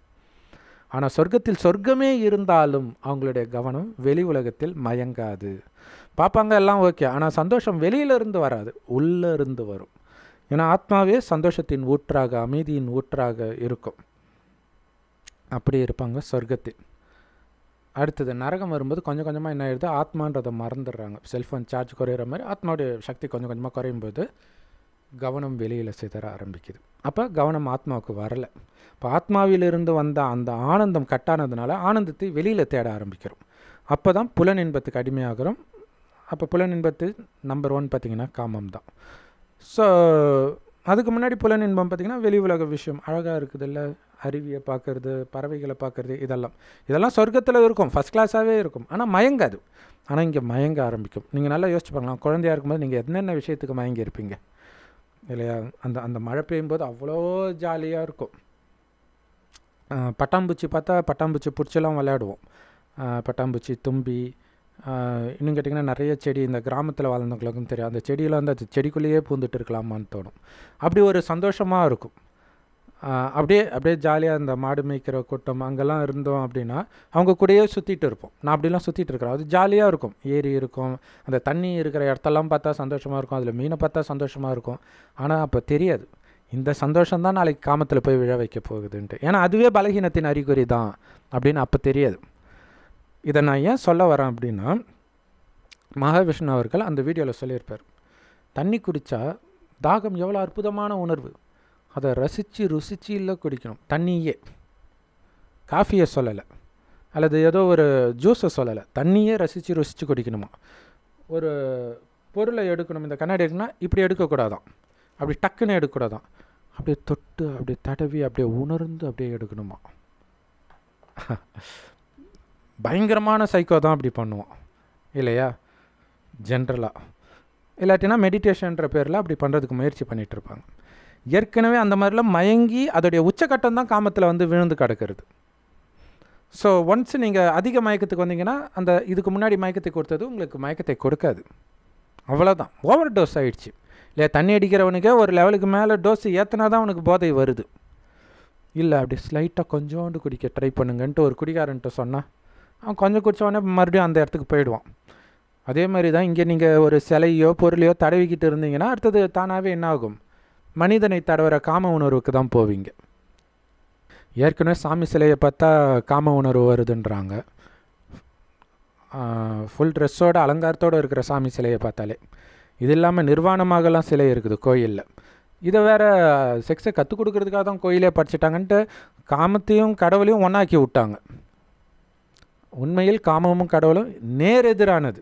ஆனால் சொர்க்கத்தில் சொர்க்கமே இருந்தாலும் அவங்களுடைய கவனம் வெளி உலகத்தில் மயங்காது பார்ப்பாங்க எல்லாம் ஓகே ஆனால் சந்தோஷம் வெளியிலிருந்து வராது உள்ளே இருந்து வரும் ஏன்னா ஆத்மாவே சந்தோஷத்தின் ஊற்றாக அமைதியின் ஊற்றாக இருக்கும் அப்படி இருப்பாங்க சொர்க்கத்தில் அடுத்தது நரகம் வரும்போது கொஞ்சம் கொஞ்சமாக என்ன ஆயிடுது ஆத்மான்றதை மறந்துடுறாங்க செல்ஃபோன் சார்ஜ் குறையிற மாதிரி ஆத்மாவுடைய சக்தி கொஞ்சம் கொஞ்சமாக குறையும் போது கவனம் வெளியில் சிதற ஆரம்பிக்குது அப்போ கவனம் ஆத்மாவுக்கு வரலை இப்போ ஆத்மாவிலிருந்து வந்த அந்த ஆனந்தம் கட்டானதுனால ஆனந்தத்தை வெளியில் தேட ஆரம்பிக்கிறோம் அப்போ தான் புலன் இன்பத்துக்கு அடிமையாகிறோம் அப்போ புலன் இன்பத்து நம்பர் ஒன் பார்த்திங்கன்னா காமம் தான் ஸோ அதுக்கு முன்னாடி புலன் இன்பம் பார்த்திங்கன்னா வெளி உலக விஷயம் அழகாக இருக்குதுல்ல அருவியை பார்க்குறது பறவைகளை பார்க்குறது இதெல்லாம் இதெல்லாம் சொர்க்கத்தில் இருக்கும் ஃபஸ்ட் கிளாஸாகவே இருக்கும் ஆனால் மயங்காது ஆனால் இங்கே மயங்க ஆரம்பிக்கும் நீங்கள் நல்லா யோசிச்சு பார்க்கலாம் குழந்தையாக இருக்கும்போது நீங்கள் என்னென்ன விஷயத்துக்கு மயங்கி இருப்பீங்க இல்லையா அந்த அந்த மழை பெய்யும் போது அவ்வளோ ஜாலியாக இருக்கும் பட்டாம்பூச்சி பார்த்தா பட்டாம்பூச்சி பிடிச்செல்லாம் விளையாடுவோம் பட்டாம்பூச்சி தும்பி இன்னும் கேட்டிங்கன்னா நிறைய செடி இந்த கிராமத்தில் வாழ்ந்தவங்களுக்கும் தெரியும் அந்த செடியில் வந்து அது செடிக்குள்ளேயே பூந்துட்டு இருக்கலாமான்னு தோணும் அப்படி ஒரு சந்தோஷமாக இருக்கும் அப்படியே அப்படியே ஜாலியாக இந்த மாடு மேய்க்கிற கூட்டம் அங்கெல்லாம் இருந்தோம் அப்படின்னா அவங்க கூடயே சுற்றிட்டு இருப்போம் நான் அப்படிலாம் சுற்றிட்டு இருக்கிறேன் அது ஜாலியாக இருக்கும் ஏரி இருக்கும் அந்த தண்ணி இருக்கிற இடத்தெல்லாம் பார்த்தா சந்தோஷமாக இருக்கும் அதில் மீனை பார்த்தா சந்தோஷமாக இருக்கும் ஆனால் அப்போ தெரியாது இந்த சந்தோஷம் தான் நாளைக்கு காமத்தில் போய் விழ வைக்க போகுதுன்ட்டு ஏன்னா அதுவே பலகீனத்தின் அறிகுறி தான் அப்படின்னு அப்போ தெரியாது இதை நான் ஏன் சொல்ல வரேன் அப்படின்னா மகாவிஷ்ணு அவர்கள் அந்த வீடியோவில் சொல்லியிருப்பார் தண்ணி குடித்தா தாகம் எவ்வளோ அற்புதமான உணர்வு அதை ரசித்து ருசித்து இல்லை குடிக்கணும் தண்ணியே காஃபியை சொல்லலை அல்லது ஏதோ ஒரு ஜூஸை சொல்லலை தண்ணியே ரசித்து ருசித்து குடிக்கணுமா ஒரு பொருளை எடுக்கணும் இந்த கண்ணாடி எடுக்கணும்னா இப்படி எடுக்கக்கூடாதான் அப்படி டக்குன்னு எடுக்கக்கூடாதான் அப்படியே தொட்டு அப்படியே தடவி அப்படியே உணர்ந்து அப்படியே எடுக்கணுமா பயங்கரமான சைக்கோ தான் அப்படி பண்ணுவோம் இல்லையா ஜென்ரலாக இல்லாட்டினா மெடிடேஷன்ற பேரில் அப்படி பண்ணுறதுக்கு முயற்சி பண்ணிகிட்ருப்பாங்க ஏற்கனவே அந்த மாதிரிலாம் மயங்கி அதோடைய உச்சக்கட்டம் தான் காமத்தில் வந்து விழுந்து கிடக்கிறது ஸோ ஒன்ஸ் நீங்கள் அதிக மயக்கத்துக்கு வந்தீங்கன்னா அந்த இதுக்கு முன்னாடி மயக்கத்தை கொடுத்தது உங்களுக்கு மயக்கத்தை கொடுக்காது அவ்வளோதான் ஓவர் டோஸ் ஆகிடுச்சு இல்லையா தண்ணி அடிக்கிறவனுக்கே ஒரு லெவலுக்கு மேலே டோஸ் ஏற்றினா தான் அவனுக்கு போதை வருது இல்லை அப்படி ஸ்லைட்டாக கொஞ்சோண்டு குடிக்க ட்ரை பண்ணுங்கன்ட்டு ஒரு குடிகாரன்ட்டு சொன்னால் அவன் கொஞ்சம் குடித்தவொடனே மறுபடியும் அந்த இடத்துக்கு போயிடுவான் அதே மாதிரி தான் இங்கே நீங்கள் ஒரு சிலையோ பொருளையோ தடவிக்கிட்டு இருந்தீங்கன்னா அடுத்தது தானாகவே என்ன ஆகும் மனிதனை தடவுற காம உணர்வுக்கு தான் போவீங்க ஏற்கனவே சாமி சிலையை பார்த்தா காம உணர்வு வருதுன்றாங்க ஃபுல் ட்ரெஸ்ஸோட அலங்காரத்தோடு இருக்கிற சாமி சிலையை பார்த்தாலே இது இல்லாமல் நிர்வாணமாகலாம் சிலை இருக்குது கோயிலில் இதை வேறு செக்ஸை கற்றுக் கொடுக்குறதுக்காக தான் கோயிலே படிச்சுட்டாங்கன்ட்டு காமத்தையும் கடவுளையும் ஒன்றாக்கி விட்டாங்க உண்மையில் காமமும் கடவுளும் நேரெதிரானது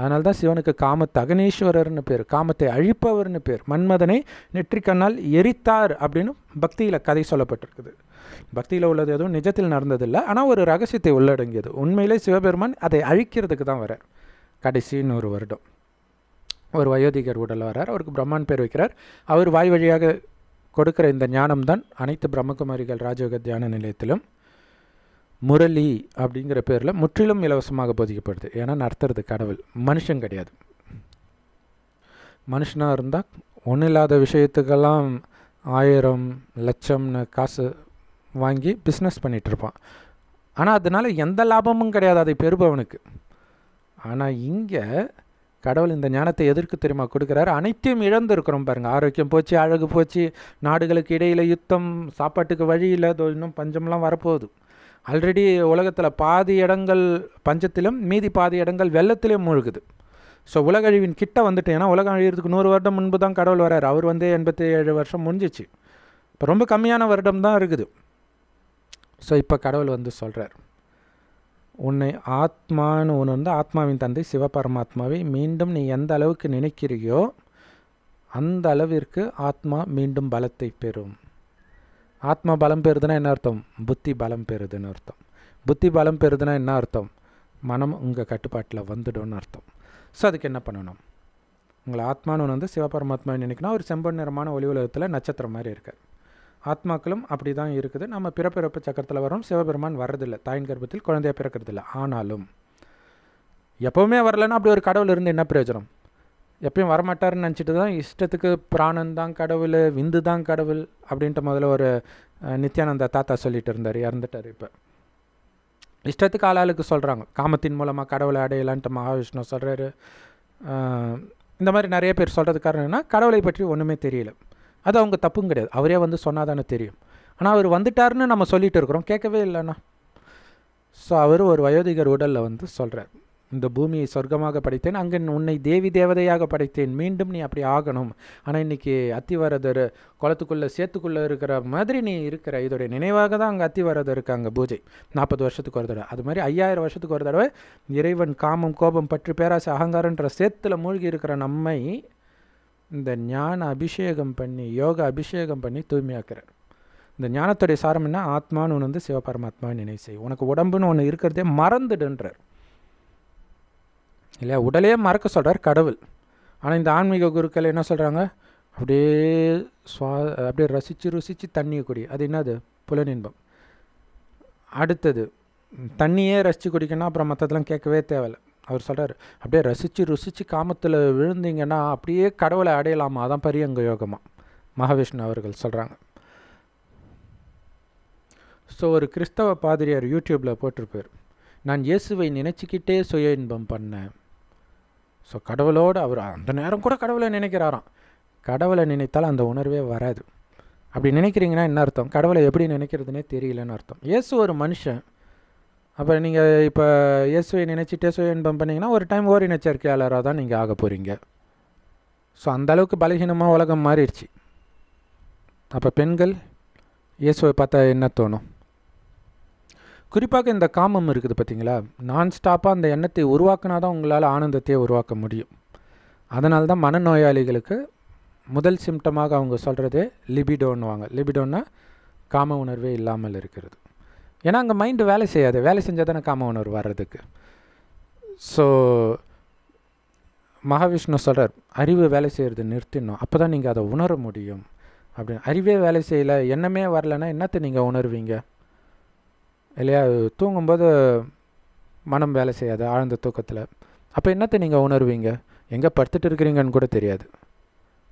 அதனால் தான் சிவனுக்கு காம தகனீஸ்வரர்னு பேர் காமத்தை அழிப்பவர்னு பேர் மன்மதனை நெற்றிக்கண்ணால் எரித்தார் அப்படின்னு பக்தியில் கதை சொல்லப்பட்டிருக்குது பக்தியில் உள்ளது எதுவும் நிஜத்தில் நடந்ததில்லை ஆனால் ஒரு ரகசியத்தை உள்ளடங்கியது உண்மையிலே சிவபெருமான் அதை அழிக்கிறதுக்கு தான் வரார் கடைசி நூறு வருடம் ஒரு வயோதிகர் உடல் வரார் அவருக்கு பிரம்மான் பேர் வைக்கிறார் அவர் வாய் வழியாக கொடுக்கிற இந்த ஞானம்தான் அனைத்து பிரம்மகுமாரிகள் ராஜயோக தியான நிலையத்திலும் முரளி அப்படிங்கிற பேரில் முற்றிலும் இலவசமாக போதிக்கப்படுது ஏன்னா நடத்துறது கடவுள் மனுஷன் கிடையாது மனுஷனாக இருந்தால் ஒன்றும் இல்லாத விஷயத்துக்கெல்லாம் ஆயிரம் லட்சம்னு காசு வாங்கி பிஸ்னஸ் பண்ணிகிட்ருப்பான் ஆனால் அதனால் எந்த லாபமும் கிடையாது அதை பெறுபவனுக்கு ஆனால் இங்கே கடவுள் இந்த ஞானத்தை எதிர்க்கு தெரியுமா கொடுக்குறாரு அனைத்தையும் இழந்திருக்கிறோம் பாருங்கள் ஆரோக்கியம் போச்சு அழகு போச்சு நாடுகளுக்கு இடையில் யுத்தம் சாப்பாட்டுக்கு வழியில் இன்னும் பஞ்சம்லாம் வரப்போகுது ஆல்ரெடி உலகத்தில் பாதி இடங்கள் பஞ்சத்திலும் மீதி பாதி இடங்கள் வெள்ளத்திலையும் மூழ்குது ஸோ அழிவின் கிட்ட வந்துட்டு ஏன்னா உலகம் அழிகிறதுக்கு நூறு வருடம் முன்பு தான் கடவுள் வரார் அவர் வந்து எண்பத்தி ஏழு வருஷம் முடிஞ்சிச்சு இப்போ ரொம்ப கம்மியான வருடம் தான் இருக்குது ஸோ இப்போ கடவுள் வந்து சொல்கிறார் உன்னை ஆத்மான்னு ஒன்று வந்து ஆத்மாவின் தந்தை சிவபரமாத்மாவை மீண்டும் நீ எந்த அளவுக்கு நினைக்கிறியோ அந்த அளவிற்கு ஆத்மா மீண்டும் பலத்தை பெறும் ஆத்ம பலம் பெறுதுன்னா என்ன அர்த்தம் புத்தி பலம் பெறுதுன்னு அர்த்தம் புத்தி பலம் பெறுதுன்னா என்ன அர்த்தம் மனம் உங்கள் கட்டுப்பாட்டில் வந்துடும்னு அர்த்தம் ஸோ அதுக்கு என்ன பண்ணணும் உங்களை ஆத்மானு வந்து சிவபரமாத்மா நினைக்கணும் ஒரு செம்பன் நிறமான ஒளி உலகத்தில் நட்சத்திரம் மாதிரி இருக்கார் ஆத்மாக்களும் அப்படி தான் இருக்குது நம்ம பிறப்பிறப்பு சக்கரத்தில் வரோம் சிவபெருமான் வர்றதில்லை தாயின் கர்ப்பத்தில் குழந்தைய பிறக்கிறதில்ல ஆனாலும் எப்போவுமே வரலன்னா அப்படி ஒரு கடவுள் இருந்து என்ன பிரயோஜனம் எப்பயும் வரமாட்டார்னு நினச்சிட்டு தான் இஷ்டத்துக்கு பிராணன் தான் கடவுள் விந்து தான் கடவுள் அப்படின்ட்டு முதல்ல ஒரு நித்யானந்தா தாத்தா சொல்லிட்டு இருந்தார் இறந்துட்டார் இப்போ இஷ்டத்துக்கு ஆளாளுக்கு சொல்கிறாங்க காமத்தின் மூலமாக கடவுளை அடையலான்ட்டு மகாவிஷ்ணு சொல்கிறாரு இந்த மாதிரி நிறைய பேர் சொல்கிறது காரணம் கடவுளை பற்றி ஒன்றுமே தெரியல அது அவங்க தப்பும் கிடையாது அவரே வந்து சொன்னால் தானே தெரியும் ஆனால் அவர் வந்துட்டார்னு நம்ம சொல்லிகிட்டு இருக்கிறோம் கேட்கவே இல்லைண்ணா ஸோ அவர் ஒரு வயோதிகர் உடலில் வந்து சொல்கிறார் இந்த பூமியை சொர்க்கமாக படைத்தேன் அங்கே உன்னை தேவி தேவதையாக படைத்தேன் மீண்டும் நீ அப்படி ஆகணும் ஆனால் இன்றைக்கி அத்திவரதர் குளத்துக்குள்ளே சேத்துக்குள்ளே இருக்கிற மாதிரி நீ இருக்கிற இதோடைய நினைவாக தான் அங்கே அத்திவரதர் இருக்காங்க பூஜை நாற்பது வருஷத்துக்கு ஒரு தடவை அது மாதிரி ஐயாயிரம் வருஷத்துக்கு ஒரு தடவை இறைவன் காமம் கோபம் பற்று பேராசை அகங்காரன்ற சேத்தில் மூழ்கி இருக்கிற நம்மை இந்த ஞான அபிஷேகம் பண்ணி யோக அபிஷேகம் பண்ணி தூய்மையாக்குறார் இந்த ஞானத்துடைய சாரம் என்ன ஆத்மான்னு ஒன்று வந்து சிவபரமாத்மான்னு நினைவு செய்யும் உனக்கு உடம்புன்னு ஒன்று இருக்கிறதே மறந்துடுன்றார் இல்லையா உடலே மறக்க சொல்கிறார் கடவுள் ஆனால் இந்த ஆன்மீக குருக்கள் என்ன சொல்கிறாங்க அப்படியே சுவா அப்படியே ரசித்து ருசித்து தண்ணியை குடி அது என்னது புலனின்பம் அடுத்தது தண்ணியே ரசித்து குடிக்கணும் அப்புறம் மற்றதெல்லாம் கேட்கவே தேவையில்லை அவர் சொல்கிறார் அப்படியே ரசித்து ருசித்து காமத்தில் விழுந்தீங்கன்னா அப்படியே கடவுளை அடையலாமா அதான் பரியங்க யோகமாக மகாவிஷ்ணு அவர்கள் சொல்கிறாங்க ஸோ ஒரு கிறிஸ்தவ பாதிரியார் யூடியூப்பில் போட்டிருப்பார் நான் இயேசுவை நினச்சிக்கிட்டே சுய இன்பம் பண்ணேன் ஸோ கடவுளோடு அவர் அந்த நேரம் கூட கடவுளை நினைக்கிறாராம் கடவுளை நினைத்தால் அந்த உணர்வே வராது அப்படி நினைக்கிறீங்கன்னா என்ன அர்த்தம் கடவுளை எப்படி நினைக்கிறதுனே தெரியலன்னு அர்த்தம் இயேசு ஒரு மனுஷன் அப்புறம் நீங்கள் இப்போ இயேசுவை நினைச்சிட்டே சுய இன்பம் பண்ணிங்கன்னா ஒரு டைம் ஓரி சேர்க்கையாளராக தான் நீங்கள் ஆக போகிறீங்க ஸோ அந்தளவுக்கு பலகீனமாக உலகம் மாறிடுச்சு அப்போ பெண்கள் இயேசுவை பார்த்தா என்ன தோணும் குறிப்பாக இந்த காமம் இருக்குது பார்த்தீங்களா நான் ஸ்டாப்பாக அந்த எண்ணத்தை உருவாக்கினா தான் உங்களால் ஆனந்தத்தையே உருவாக்க முடியும் அதனால தான் மனநோயாளிகளுக்கு முதல் சிம்டமாக அவங்க சொல்கிறதே லிபிடோன்னுவாங்க லிபிடோன்னா காம உணர்வே இல்லாமல் இருக்கிறது ஏன்னா அங்கே மைண்டு வேலை செய்யாது வேலை செஞ்சால் தானே காம உணர்வு வர்றதுக்கு ஸோ மகாவிஷ்ணு சொல்கிறார் அறிவு வேலை செய்கிறது நிறுத்தினோம் அப்போ தான் நீங்கள் அதை உணர முடியும் அப்படின்னு அறிவே வேலை செய்யலை எண்ணமே வரலன்னா என்னத்தை நீங்கள் உணர்வீங்க இல்லையா தூங்கும்போது மனம் வேலை செய்யாது ஆழ்ந்த தூக்கத்தில் அப்போ என்னத்தை நீங்கள் உணர்வீங்க எங்கே படுத்துட்டு இருக்கிறீங்கன்னு கூட தெரியாது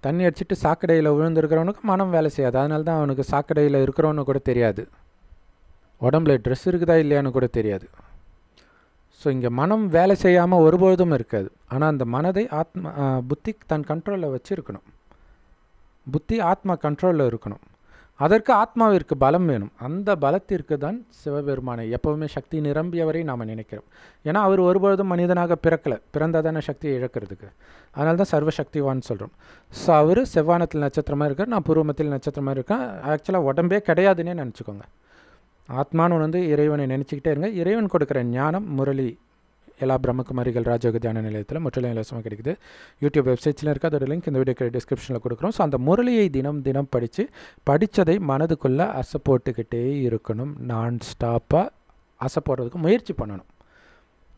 தண்ணி அடிச்சுட்டு சாக்கடையில் விழுந்துருக்கிறவனுக்கு மனம் வேலை செய்யாது அதனால தான் அவனுக்கு சாக்கடையில் இருக்கிறவனு கூட தெரியாது உடம்புல ட்ரெஸ் இருக்குதா இல்லையான்னு கூட தெரியாது ஸோ இங்கே மனம் வேலை செய்யாமல் ஒருபொழுதும் இருக்காது ஆனால் அந்த மனதை ஆத்மா புத்தி தன் கண்ட்ரோலில் வச்சுருக்கணும் புத்தி ஆத்மா கண்ட்ரோலில் இருக்கணும் அதற்கு ஆத்மாவிற்கு பலம் வேணும் அந்த பலத்திற்கு தான் சிவபெருமானை எப்போவுமே சக்தி நிரம்பியவரை நாம் நினைக்கிறோம் ஏன்னா அவர் ஒருபொழுதும் மனிதனாக பிறக்கலை பிறந்ததான சக்தியை இழக்கிறதுக்கு அதனால தான் சர்வசக்திவான்னு சொல்கிறோம் ஸோ அவர் செவ்வானத்தில் நட்சத்திரமாக இருக்கார் நான் பூர்வமத்தில் நட்சத்திரமாக இருக்கேன் ஆக்சுவலாக உடம்பே கிடையாதுன்னே நினச்சிக்கோங்க ஆத்மானு வந்து இறைவனை நினச்சிக்கிட்டே இருங்க இறைவன் கொடுக்குற ஞானம் முரளி எல்லா பிரம்மகுமாரிகள் ராஜயோக தியான நிலையத்தில் முற்றிலும் இலவசமாக கிடைக்குது யூடியூப் வெப்சைட்ஸில் இருக்க அதோட லிங்க் இந்த வீடியோக்கு டிஸ்கிரிப்ஷனில் கொடுக்குறோம் ஸோ அந்த முரளியை தினம் தினம் படித்து படித்ததை மனதுக்குள்ளே அசை போட்டுக்கிட்டே இருக்கணும் நான் ஸ்டாப்பாக அசை போடுறதுக்கு முயற்சி பண்ணணும்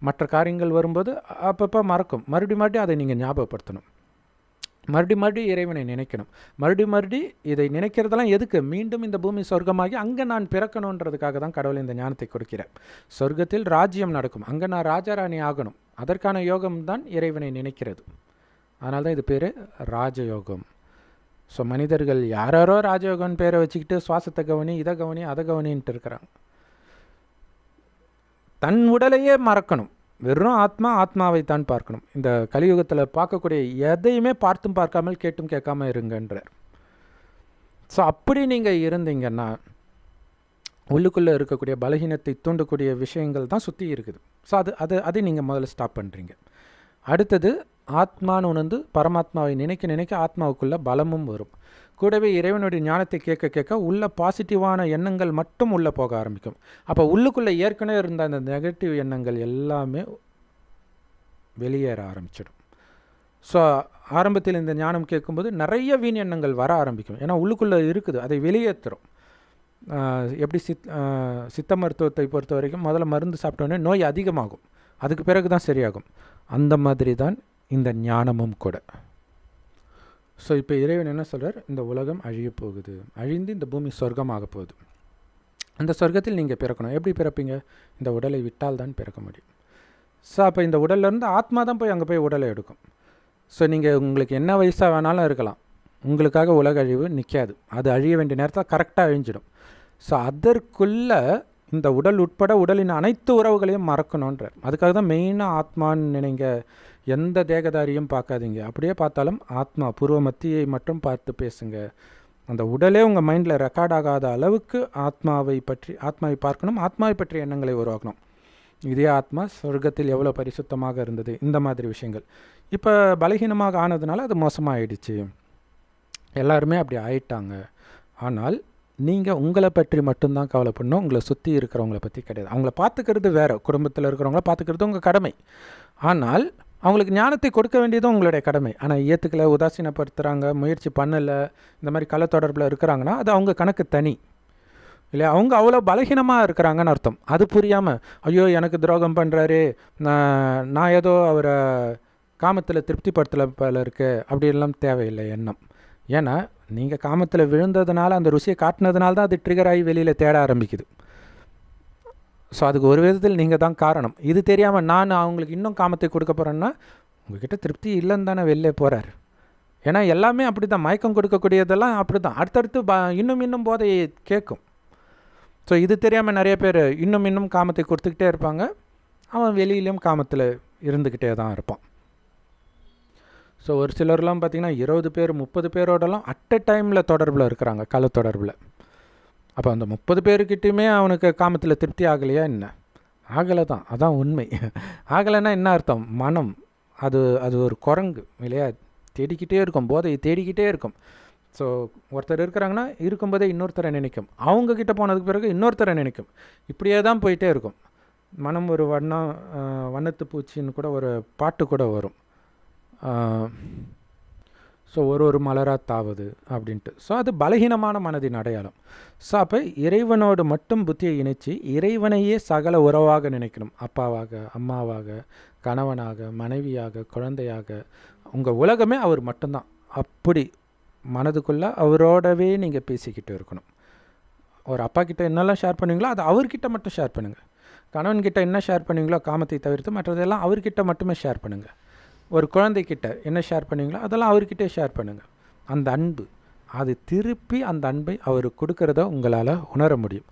மற்ற காரியங்கள் வரும்போது அப்பப்போ மறக்கும் மறுபடியும் மறுபடியும் அதை நீங்கள் ஞாபகப்படுத்தணும் மறுபடி மறுபடி இறைவனை நினைக்கணும் மறுபடி மறுபடி இதை நினைக்கிறதெல்லாம் எதுக்கு மீண்டும் இந்த பூமி சொர்க்கமாகி அங்கே நான் பிறக்கணுன்றதுக்காக தான் கடவுள் இந்த ஞானத்தை கொடுக்கிறேன் சொர்க்கத்தில் ராஜ்யம் நடக்கும் அங்கே நான் ராஜாராணி ஆகணும் அதற்கான யோகம் தான் இறைவனை நினைக்கிறது அதனால தான் இது பேர் ராஜயோகம் ஸோ மனிதர்கள் யாரோ ராஜயோகம்னு பேரை வச்சுக்கிட்டு சுவாசத்தை கவனி இதை கவனி அதை கவனின்ட்டு இருக்கிறாங்க தன் உடலையே மறக்கணும் வெறும் ஆத்மா ஆத்மாவை தான் பார்க்கணும் இந்த கலியுகத்தில் பார்க்கக்கூடிய எதையுமே பார்த்தும் பார்க்காமல் கேட்டும் கேட்காம இருங்கன்றார் ஸோ அப்படி நீங்கள் இருந்தீங்கன்னா உள்ளுக்குள்ளே இருக்கக்கூடிய பலகீனத்தை தூண்டக்கூடிய விஷயங்கள் தான் சுற்றி இருக்குது ஸோ அது அது அதை நீங்கள் முதல்ல ஸ்டாப் பண்ணுறீங்க அடுத்தது ஆத்மான்னு உணர்ந்து பரமாத்மாவை நினைக்க நினைக்க ஆத்மாவுக்குள்ளே பலமும் வரும் கூடவே இறைவனுடைய ஞானத்தை கேட்க கேட்க உள்ள பாசிட்டிவான எண்ணங்கள் மட்டும் உள்ளே போக ஆரம்பிக்கும் அப்போ உள்ளுக்குள்ளே ஏற்கனவே இருந்த அந்த நெகட்டிவ் எண்ணங்கள் எல்லாமே வெளியேற ஆரம்பிச்சிடும் ஸோ ஆரம்பத்தில் இந்த ஞானம் கேட்கும்போது நிறைய வீண் எண்ணங்கள் வர ஆரம்பிக்கும் ஏன்னா உள்ளுக்குள்ளே இருக்குது அதை வெளியேற்றுறோம் எப்படி சித் சித்த மருத்துவத்தை பொறுத்த வரைக்கும் முதல்ல மருந்து சாப்பிட்டோன்னே நோய் அதிகமாகும் அதுக்கு பிறகு தான் சரியாகும் அந்த மாதிரி தான் இந்த ஞானமும் கூட ஸோ இப்போ இறைவன் என்ன சொல்கிறார் இந்த உலகம் அழிய போகுது அழிந்து இந்த பூமி சொர்க்கமாக போகுது அந்த சொர்க்கத்தில் நீங்கள் பிறக்கணும் எப்படி பிறப்பீங்க இந்த உடலை விட்டால் தான் பிறக்க முடியும் ஸோ அப்போ இந்த உடல்லேருந்து ஆத்மா தான் போய் அங்கே போய் உடலை எடுக்கும் ஸோ நீங்கள் உங்களுக்கு என்ன வயசாக வேணாலும் இருக்கலாம் உங்களுக்காக உலக அழிவு நிற்காது அது அழிய வேண்டிய நேரத்தில் கரெக்டாக அழிஞ்சிடும் ஸோ அதற்குள்ளே இந்த உடல் உட்பட உடலின் அனைத்து உறவுகளையும் மறக்கணுன்றார் அதுக்காக தான் மெயினாக ஆத்மான்னு நினைங்க எந்த தேகதாரியும் பார்க்காதீங்க அப்படியே பார்த்தாலும் ஆத்மா பூர்வ மத்தியை மட்டும் பார்த்து பேசுங்க அந்த உடலே உங்கள் மைண்டில் ரெக்கார்ட் ஆகாத அளவுக்கு ஆத்மாவை பற்றி ஆத்மாவை பார்க்கணும் ஆத்மாவை பற்றிய எண்ணங்களை உருவாக்கணும் இதே ஆத்மா சொர்க்கத்தில் எவ்வளோ பரிசுத்தமாக இருந்தது இந்த மாதிரி விஷயங்கள் இப்போ பலகீனமாக ஆனதுனால அது மோசமாக ஆயிடுச்சு எல்லாருமே அப்படி ஆயிட்டாங்க ஆனால் நீங்கள் உங்களை பற்றி மட்டும்தான் கவலை பண்ணணும் உங்களை சுற்றி இருக்கிறவங்கள பற்றி கிடையாது அவங்கள பார்த்துக்கிறது வேறு குடும்பத்தில் இருக்கிறவங்கள பார்த்துக்கிறது உங்கள் கடமை ஆனால் அவங்களுக்கு ஞானத்தை கொடுக்க வேண்டியதும் உங்களுடைய கடமை ஆனால் ஏற்றுக்கலை உதாசீனப்படுத்துகிறாங்க முயற்சி பண்ணலை இந்த மாதிரி கலை தொடர்பில் இருக்கிறாங்கன்னா அது அவங்க கணக்கு தனி இல்லையா அவங்க அவ்வளோ பலகீனமாக இருக்கிறாங்கன்னு அர்த்தம் அது புரியாமல் ஐயோ எனக்கு துரோகம் பண்ணுறாரு நான் நான் ஏதோ அவரை காமத்தில் திருப்திப்படுத்தலை போல இருக்குது அப்படிலாம் தேவையில்லை எண்ணம் ஏன்னா நீங்கள் காமத்தில் விழுந்ததுனால அந்த ருசியை காட்டினதுனால தான் அது ட்ரிகர் ஆகி வெளியில் தேட ஆரம்பிக்குது ஸோ அதுக்கு ஒரு விதத்தில் நீங்கள் தான் காரணம் இது தெரியாமல் நான் அவங்களுக்கு இன்னும் காமத்தை கொடுக்க போகிறேன்னா உங்ககிட்ட திருப்தி இல்லைன்னு தானே வெளில போகிறார் ஏன்னா எல்லாமே அப்படி தான் மயக்கம் கொடுக்கக்கூடியதெல்லாம் அப்படி தான் அடுத்தடுத்து ப இன்னும் இன்னும் போதையை கேட்கும் ஸோ இது தெரியாமல் நிறைய பேர் இன்னும் இன்னும் காமத்தை கொடுத்துக்கிட்டே இருப்பாங்க அவன் வெளியிலையும் காமத்தில் இருந்துக்கிட்டே தான் இருப்பான் ஸோ ஒரு சிலர்லாம் பார்த்திங்கன்னா இருபது பேர் முப்பது பேரோடலாம் அட் அ டைமில் தொடர்பில் இருக்கிறாங்க கல தொடர்பில் அப்போ அந்த முப்பது பேருக்கிட்டையுமே அவனுக்கு காமத்தில் திருப்தி ஆகலையா என்ன ஆகலை தான் அதான் உண்மை ஆகலைன்னா என்ன அர்த்தம் மனம் அது அது ஒரு குரங்கு இல்லையா தேடிக்கிட்டே இருக்கும் போதையை தேடிக்கிட்டே இருக்கும் ஸோ ஒருத்தர் இருக்கிறாங்கன்னா இருக்கும்போதே இன்னொருத்தரை நினைக்கும் அவங்கக்கிட்ட போனதுக்கு பிறகு இன்னொருத்தரை நினைக்கும் இப்படியே தான் போயிட்டே இருக்கும் மனம் ஒரு வண்ணம் வண்ணத்து பூச்சின்னு கூட ஒரு பாட்டு கூட வரும் ஸோ ஒரு ஒரு மலராக தாவது அப்படின்ட்டு ஸோ அது பலகீனமான மனதின் அடையாளம் ஸோ அப்போ இறைவனோடு மட்டும் புத்தியை இணைச்சி இறைவனையே சகல உறவாக நினைக்கணும் அப்பாவாக அம்மாவாக கணவனாக மனைவியாக குழந்தையாக உங்கள் உலகமே அவர் மட்டும்தான் அப்படி மனதுக்குள்ளே அவரோடவே நீங்கள் பேசிக்கிட்டு இருக்கணும் ஒரு அப்பா கிட்ட என்னெல்லாம் ஷேர் பண்ணுவீங்களோ அது அவர்கிட்ட மட்டும் ஷேர் பண்ணுங்கள் கணவன்கிட்ட என்ன ஷேர் பண்ணுவீங்களோ காமத்தை தவிர்த்து மற்றதெல்லாம் அவர்கிட்ட மட்டுமே ஷேர் பண்ணுங்கள் ஒரு குழந்தைக்கிட்ட என்ன ஷேர் பண்ணுவீங்களோ அதெல்லாம் அவர்கிட்டே ஷேர் பண்ணுங்கள் அந்த அன்பு அது திருப்பி அந்த அன்பை அவர் கொடுக்கறத உங்களால் உணர முடியும்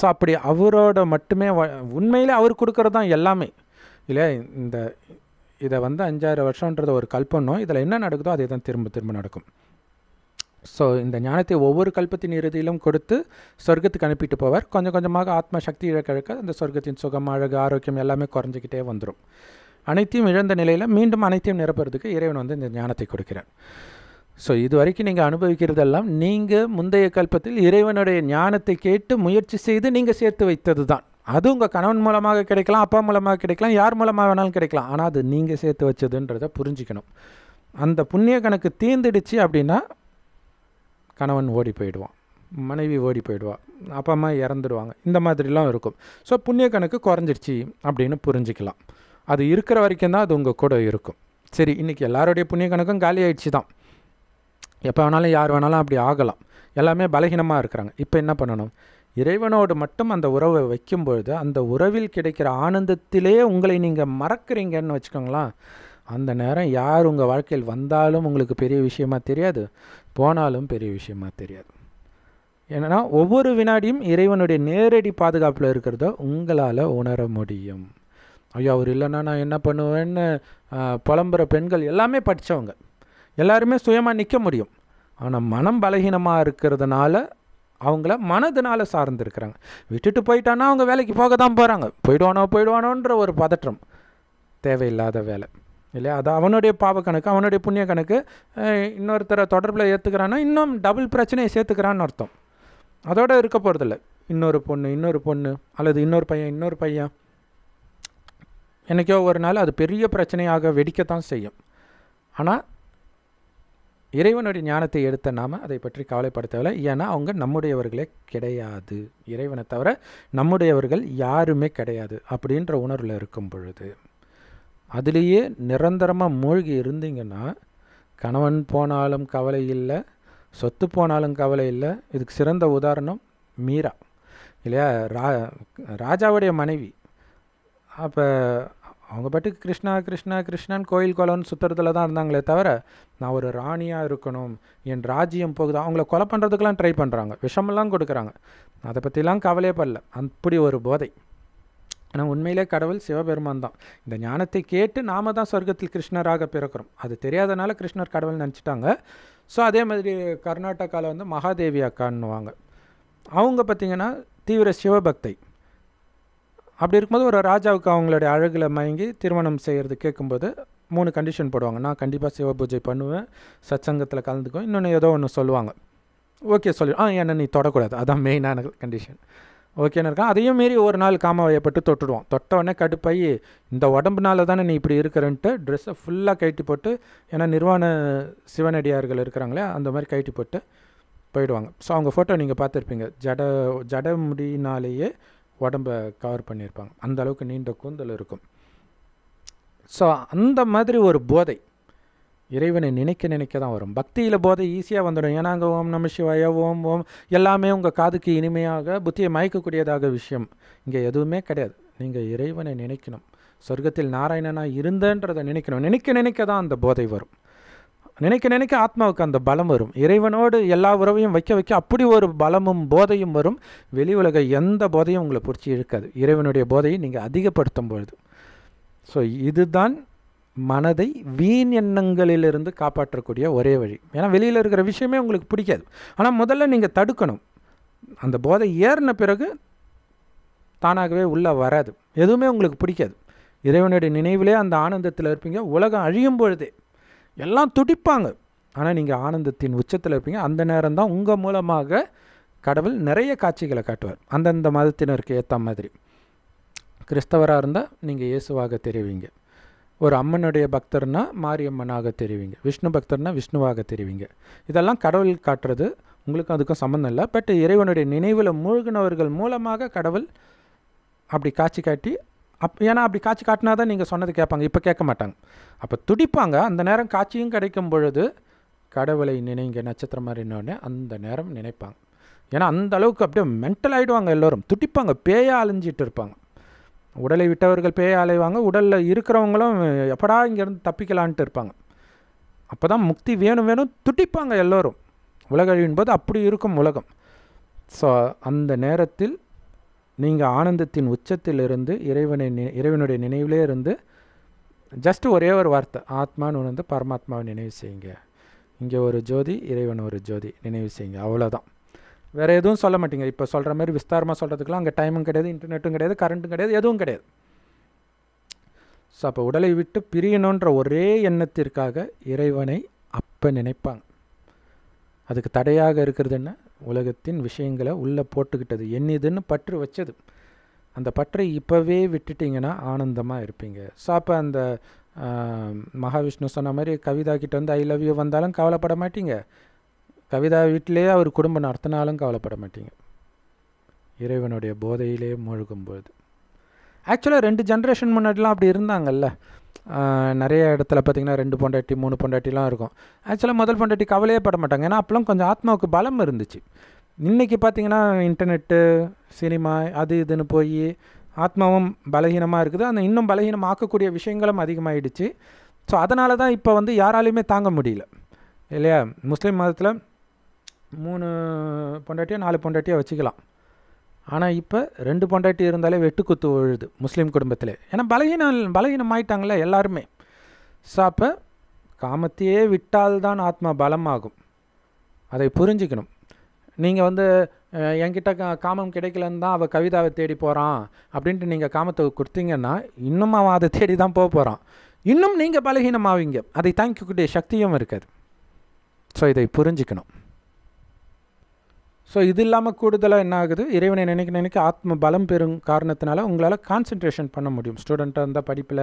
ஸோ அப்படி அவரோட மட்டுமே வ உண்மையிலே அவர் கொடுக்கறது தான் எல்லாமே இல்லை இந்த இதை வந்து அஞ்சாயிரம் வருஷன்றத ஒரு கல்பனோ இதில் என்ன நடக்குதோ அதே தான் திரும்ப திரும்ப நடக்கும் ஸோ இந்த ஞானத்தை ஒவ்வொரு கல்பத்தின் இறுதியிலும் கொடுத்து சொர்க்கத்துக்கு அனுப்பிட்டு போவார் கொஞ்சம் கொஞ்சமாக ஆத்ம சக்தி இழக்க இழக்க அந்த சொர்க்கத்தின் சுகம் அழகு ஆரோக்கியம் எல்லாமே குறைஞ்சிக்கிட்டே வந்துடும் அனைத்தையும் இழந்த நிலையில் மீண்டும் அனைத்தையும் நிரப்புறதுக்கு இறைவன் வந்து இந்த ஞானத்தை கொடுக்கிறார் ஸோ இது வரைக்கும் நீங்கள் அனுபவிக்கிறதெல்லாம் நீங்கள் முந்தைய கல்பத்தில் இறைவனுடைய ஞானத்தை கேட்டு முயற்சி செய்து நீங்கள் சேர்த்து வைத்தது தான் அது உங்கள் கணவன் மூலமாக கிடைக்கலாம் அப்பா மூலமாக கிடைக்கலாம் யார் மூலமாக வேணாலும் கிடைக்கலாம் ஆனால் அது நீங்கள் சேர்த்து வச்சதுன்றதை புரிஞ்சிக்கணும் அந்த புண்ணிய கணக்கு தீர்ந்துடுச்சு அப்படின்னா கணவன் ஓடி போயிடுவான் மனைவி ஓடி போயிடுவா அப்பா அம்மா இறந்துடுவாங்க இந்த மாதிரிலாம் இருக்கும் ஸோ புண்ணிய கணக்கு குறைஞ்சிடுச்சி அப்படின்னு புரிஞ்சிக்கலாம் அது இருக்கிற வரைக்கும் தான் அது உங்கள் கூட இருக்கும் சரி இன்றைக்கி எல்லாருடைய புண்ணிய கணக்கும் காலி ஆகிடுச்சி தான் எப்போ வேணாலும் யார் வேணாலும் அப்படி ஆகலாம் எல்லாமே பலகீனமாக இருக்கிறாங்க இப்போ என்ன பண்ணணும் இறைவனோடு மட்டும் அந்த உறவை வைக்கும்பொழுது அந்த உறவில் கிடைக்கிற ஆனந்தத்திலே உங்களை நீங்கள் மறக்கிறீங்கன்னு வச்சுக்கோங்களேன் அந்த நேரம் யார் உங்கள் வாழ்க்கையில் வந்தாலும் உங்களுக்கு பெரிய விஷயமா தெரியாது போனாலும் பெரிய விஷயமா தெரியாது ஏன்னா ஒவ்வொரு வினாடியும் இறைவனுடைய நேரடி பாதுகாப்பில் இருக்கிறத உங்களால் உணர முடியும் ஐயோ அவர் இல்லைன்னா நான் என்ன பண்ணுவேன்னு புலம்புற பெண்கள் எல்லாமே படித்தவங்க எல்லாருமே சுயமாக நிற்க முடியும் ஆனால் மனம் பலகீனமாக இருக்கிறதுனால அவங்கள மனதுனால் சார்ந்துருக்கிறாங்க விட்டுட்டு போயிட்டான்னா அவங்க வேலைக்கு போக தான் போகிறாங்க போயிடுவானோ போயிடுவானோன்ற ஒரு பதற்றம் தேவையில்லாத வேலை இல்லையா அது அவனுடைய பாவ கணக்கு அவனுடைய புண்ணிய கணக்கு இன்னொருத்தரை தொடர்பில் ஏற்றுக்கிறான்னா இன்னும் டபுள் பிரச்சனையை சேர்த்துக்கிறான்னு அர்த்தம் அதோடு இருக்க போகிறதில்ல இன்னொரு பொண்ணு இன்னொரு பொண்ணு அல்லது இன்னொரு பையன் இன்னொரு பையன் என்றைக்கோ ஒரு நாள் அது பெரிய பிரச்சனையாக வெடிக்கத்தான் செய்யும் ஆனால் இறைவனுடைய ஞானத்தை எடுத்த நாம் அதை பற்றி கவலைப்படுத்தவில்லை ஏன்னா அவங்க நம்முடையவர்களே கிடையாது இறைவனை தவிர நம்முடையவர்கள் யாருமே கிடையாது அப்படின்ற உணர்வில் இருக்கும் பொழுது அதுலேயே நிரந்தரமாக மூழ்கி இருந்தீங்கன்னா கணவன் போனாலும் கவலை இல்லை சொத்து போனாலும் கவலை இல்லை இதுக்கு சிறந்த உதாரணம் மீரா இல்லையா ரா ராஜாவுடைய மனைவி அப்போ அவங்க பாட்டுக்கு கிருஷ்ணா கிருஷ்ணா கிருஷ்ணன் கோயில் குளம்னு சுற்றுறதுல தான் இருந்தாங்களே தவிர நான் ஒரு ராணியாக இருக்கணும் என் ராஜ்யம் போகுது அவங்கள கொலை பண்ணுறதுக்கெலாம் ட்ரை பண்ணுறாங்க விஷமெல்லாம் கொடுக்குறாங்க அதை பற்றிலாம் கவலையே படல அப்படி ஒரு போதை ஆனால் உண்மையிலே கடவுள் சிவபெருமான் தான் இந்த ஞானத்தை கேட்டு நாம தான் சொர்க்கத்தில் கிருஷ்ணராக பிறக்கிறோம் அது தெரியாதனால கிருஷ்ணர் கடவுள் நினச்சிட்டாங்க ஸோ அதே மாதிரி கர்நாடகாவில் வந்து மகாதேவி அக்கான்னுவாங்க அவங்க பார்த்திங்கன்னா தீவிர சிவபக்தை அப்படி இருக்கும்போது ஒரு ராஜாவுக்கு அவங்களுடைய அழகில் மயங்கி திருமணம் செய்கிறது கேட்கும்போது மூணு கண்டிஷன் போடுவாங்க நான் கண்டிப்பாக சிவ பூஜை பண்ணுவேன் சச்சங்கத்தில் கலந்துக்குவேன் இன்னொன்று ஏதோ ஒன்று சொல்லுவாங்க ஓகே சொல்லி ஆ என்ன நீ தொடக்கூடாது அதான் மெயினான கண்டிஷன் ஓகேன்னு இருக்கான் அதையும் மீறி ஒரு நாள் வயப்பட்டு தொட்டுடுவோம் தொட்ட உடனே கடுப்பாயி இந்த உடம்புனால தானே நீ இப்படி இருக்கிறன்ட்டு ட்ரெஸ்ஸை ஃபுல்லாக கைட்டி போட்டு ஏன்னா நிர்வாண சிவனடியார்கள் இருக்கிறாங்களே அந்த மாதிரி கைட்டி போட்டு போயிடுவாங்க ஸோ அவங்க ஃபோட்டோ நீங்கள் பார்த்துருப்பீங்க ஜட ஜட முடினாலேயே உடம்பை கவர் பண்ணியிருப்பாங்க அந்த அளவுக்கு நீண்ட கூந்தல் இருக்கும் ஸோ அந்த மாதிரி ஒரு போதை இறைவனை நினைக்க நினைக்க தான் வரும் பக்தியில் போதை ஈஸியாக வந்துடும் ஏன்னா ஓம் நம சிவாய ஓம் ஓம் எல்லாமே உங்கள் காதுக்கு இனிமையாக புத்தியை மயக்கக்கூடியதாக விஷயம் இங்கே எதுவுமே கிடையாது நீங்கள் இறைவனை நினைக்கணும் சொர்க்கத்தில் நாராயணனாக இருந்தேன்றதை நினைக்கணும் நினைக்க நினைக்க தான் அந்த போதை வரும் நினைக்க நினைக்க ஆத்மாவுக்கு அந்த பலம் வரும் இறைவனோடு எல்லா உறவையும் வைக்க வைக்க அப்படி ஒரு பலமும் போதையும் வரும் வெளி உலக எந்த போதையும் உங்களை பிடிச்சி இருக்காது இறைவனுடைய போதையை நீங்கள் அதிகப்படுத்தும் பொழுது ஸோ இதுதான் மனதை வீண் எண்ணங்களிலிருந்து காப்பாற்றக்கூடிய ஒரே வழி ஏன்னா வெளியில் இருக்கிற விஷயமே உங்களுக்கு பிடிக்காது ஆனால் முதல்ல நீங்கள் தடுக்கணும் அந்த போதை ஏறின பிறகு தானாகவே உள்ளே வராது எதுவுமே உங்களுக்கு பிடிக்காது இறைவனுடைய நினைவிலே அந்த ஆனந்தத்தில் இருப்பீங்க உலகம் அழியும் பொழுதே எல்லாம் துடிப்பாங்க ஆனால் நீங்கள் ஆனந்தத்தின் உச்சத்தில் இருப்பீங்க அந்த நேரம் தான் உங்கள் மூலமாக கடவுள் நிறைய காட்சிகளை காட்டுவார் அந்தந்த மதத்தினருக்கு ஏற்ற மாதிரி கிறிஸ்தவராக இருந்தால் நீங்கள் இயேசுவாக தெரிவிங்க ஒரு அம்மனுடைய பக்தர்னால் மாரியம்மனாக தெரிவிங்க விஷ்ணு பக்தர்னால் விஷ்ணுவாக தெரிவிங்க இதெல்லாம் கடவுள் காட்டுறது உங்களுக்கும் அதுக்கும் சம்மந்தம் இல்லை பட் இறைவனுடைய நினைவில் மூழ்கினவர்கள் மூலமாக கடவுள் அப்படி காட்சி காட்டி அப் ஏன்னா அப்படி காட்சி காட்டினா தான் நீங்கள் சொன்னது கேட்பாங்க இப்போ கேட்க மாட்டாங்க அப்போ துடிப்பாங்க அந்த நேரம் காட்சியும் கிடைக்கும் பொழுது கடவுளை நினைங்க நட்சத்திரம் மாதிரினோடனே அந்த நேரம் நினைப்பாங்க ஏன்னா அந்த அளவுக்கு அப்படியே மென்டல் ஆகிடுவாங்க எல்லோரும் துடிப்பாங்க பேயாக அலைஞ்சிட்டு இருப்பாங்க உடலை விட்டவர்கள் பேய அலைவாங்க உடலில் இருக்கிறவங்களும் எப்படா இங்கேருந்து தப்பிக்கலான்ட்டு இருப்பாங்க அப்போ தான் முக்தி வேணும் வேணும் துடிப்பாங்க எல்லோரும் உலகழிவின் போது அப்படி இருக்கும் உலகம் ஸோ அந்த நேரத்தில் நீங்கள் ஆனந்தத்தின் உச்சத்தில் இருந்து இறைவனை இறைவனுடைய நினைவிலே இருந்து ஜஸ்ட் ஒரே ஒரு வார்த்தை ஆத்மான்னு உணர்ந்து பரமாத்மாவை நினைவு செய்யுங்க இங்கே ஒரு ஜோதி இறைவன் ஒரு ஜோதி நினைவு செய்யுங்க அவ்வளோதான் வேறு எதுவும் சொல்ல மாட்டீங்க இப்போ சொல்கிற மாதிரி விஸ்தாரமாக சொல்கிறதுக்குலாம் அங்கே டைமும் கிடையாது இன்டர்நெட்டும் கிடையாது கரண்ட்டும் கிடையாது எதுவும் கிடையாது ஸோ அப்போ உடலை விட்டு பிரியணுன்ற ஒரே எண்ணத்திற்காக இறைவனை அப்போ நினைப்பாங்க அதுக்கு தடையாக இருக்கிறது என்ன உலகத்தின் விஷயங்களை உள்ளே போட்டுக்கிட்டது என்னதுன்னு பற்று வச்சது அந்த பற்றை இப்போவே விட்டுட்டிங்கன்னா ஆனந்தமாக இருப்பீங்க ஸோ அப்போ அந்த மகாவிஷ்ணு சொன்ன மாதிரி கவிதா கிட்ட வந்து ஐ லவ் யூ வந்தாலும் கவலைப்பட மாட்டீங்க கவிதா வீட்டிலேயே அவர் குடும்பம் நடத்தினாலும் கவலைப்பட மாட்டீங்க இறைவனுடைய போதையிலே மூழ்கும்போது ஆக்சுவலாக ரெண்டு ஜென்ரேஷன் முன்னாடிலாம் அப்படி இருந்தாங்கல்ல நிறைய இடத்துல பார்த்திங்கன்னா ரெண்டு பொண்டாட்டி மூணு பொண்டாட்டிலாம் இருக்கும் ஆக்சுவலாக முதல் பொண்டாட்டி கவலையே பட மாட்டாங்க ஏன்னா அப்போலாம் கொஞ்சம் ஆத்மாவுக்கு பலம் இருந்துச்சு இன்றைக்கி பார்த்திங்கன்னா இன்டர்நெட்டு சினிமா அது இதுன்னு போய் ஆத்மாவும் பலகீனமாக இருக்குது அந்த இன்னும் பலகீனம் ஆக்கக்கூடிய விஷயங்களும் அதிகமாகிடுச்சு ஸோ அதனால தான் இப்போ வந்து யாராலையுமே தாங்க முடியல இல்லையா முஸ்லீம் மதத்தில் மூணு பொண்டாட்டியோ நாலு பொண்டாட்டியோ வச்சுக்கலாம் ஆனால் இப்போ ரெண்டு பொண்டாட்டி இருந்தாலே வெட்டுக்குத்து விழுது முஸ்லீம் குடும்பத்தில் ஏன்னா பலகீனம் பலகீனம் ஆயிட்டாங்களே எல்லாருமே ஸோ அப்போ காமத்தையே விட்டால்தான் ஆத்மா பலமாகும் அதை புரிஞ்சுக்கணும் நீங்கள் வந்து என்கிட்ட காமம் கிடைக்கலன்னு தான் அவள் கவிதாவை தேடி போகிறான் அப்படின்ட்டு நீங்கள் காமத்தை கொடுத்தீங்கன்னா இன்னும் அவன் அதை தேடி தான் போக போகிறான் இன்னும் நீங்கள் பலகீனமாவீங்க அதை தாங்கிக்கக்கூடிய சக்தியும் இருக்காது ஸோ இதை புரிஞ்சுக்கணும் ஸோ இது இல்லாமல் கூடுதலாக என்ன ஆகுது இறைவனை நினைக்க நினைக்க ஆத்ம பலம் பெறும் காரணத்தினால உங்களால் கான்சன்ட்ரேஷன் பண்ண முடியும் ஸ்டூடெண்ட்டாக இருந்தால் படிப்பில்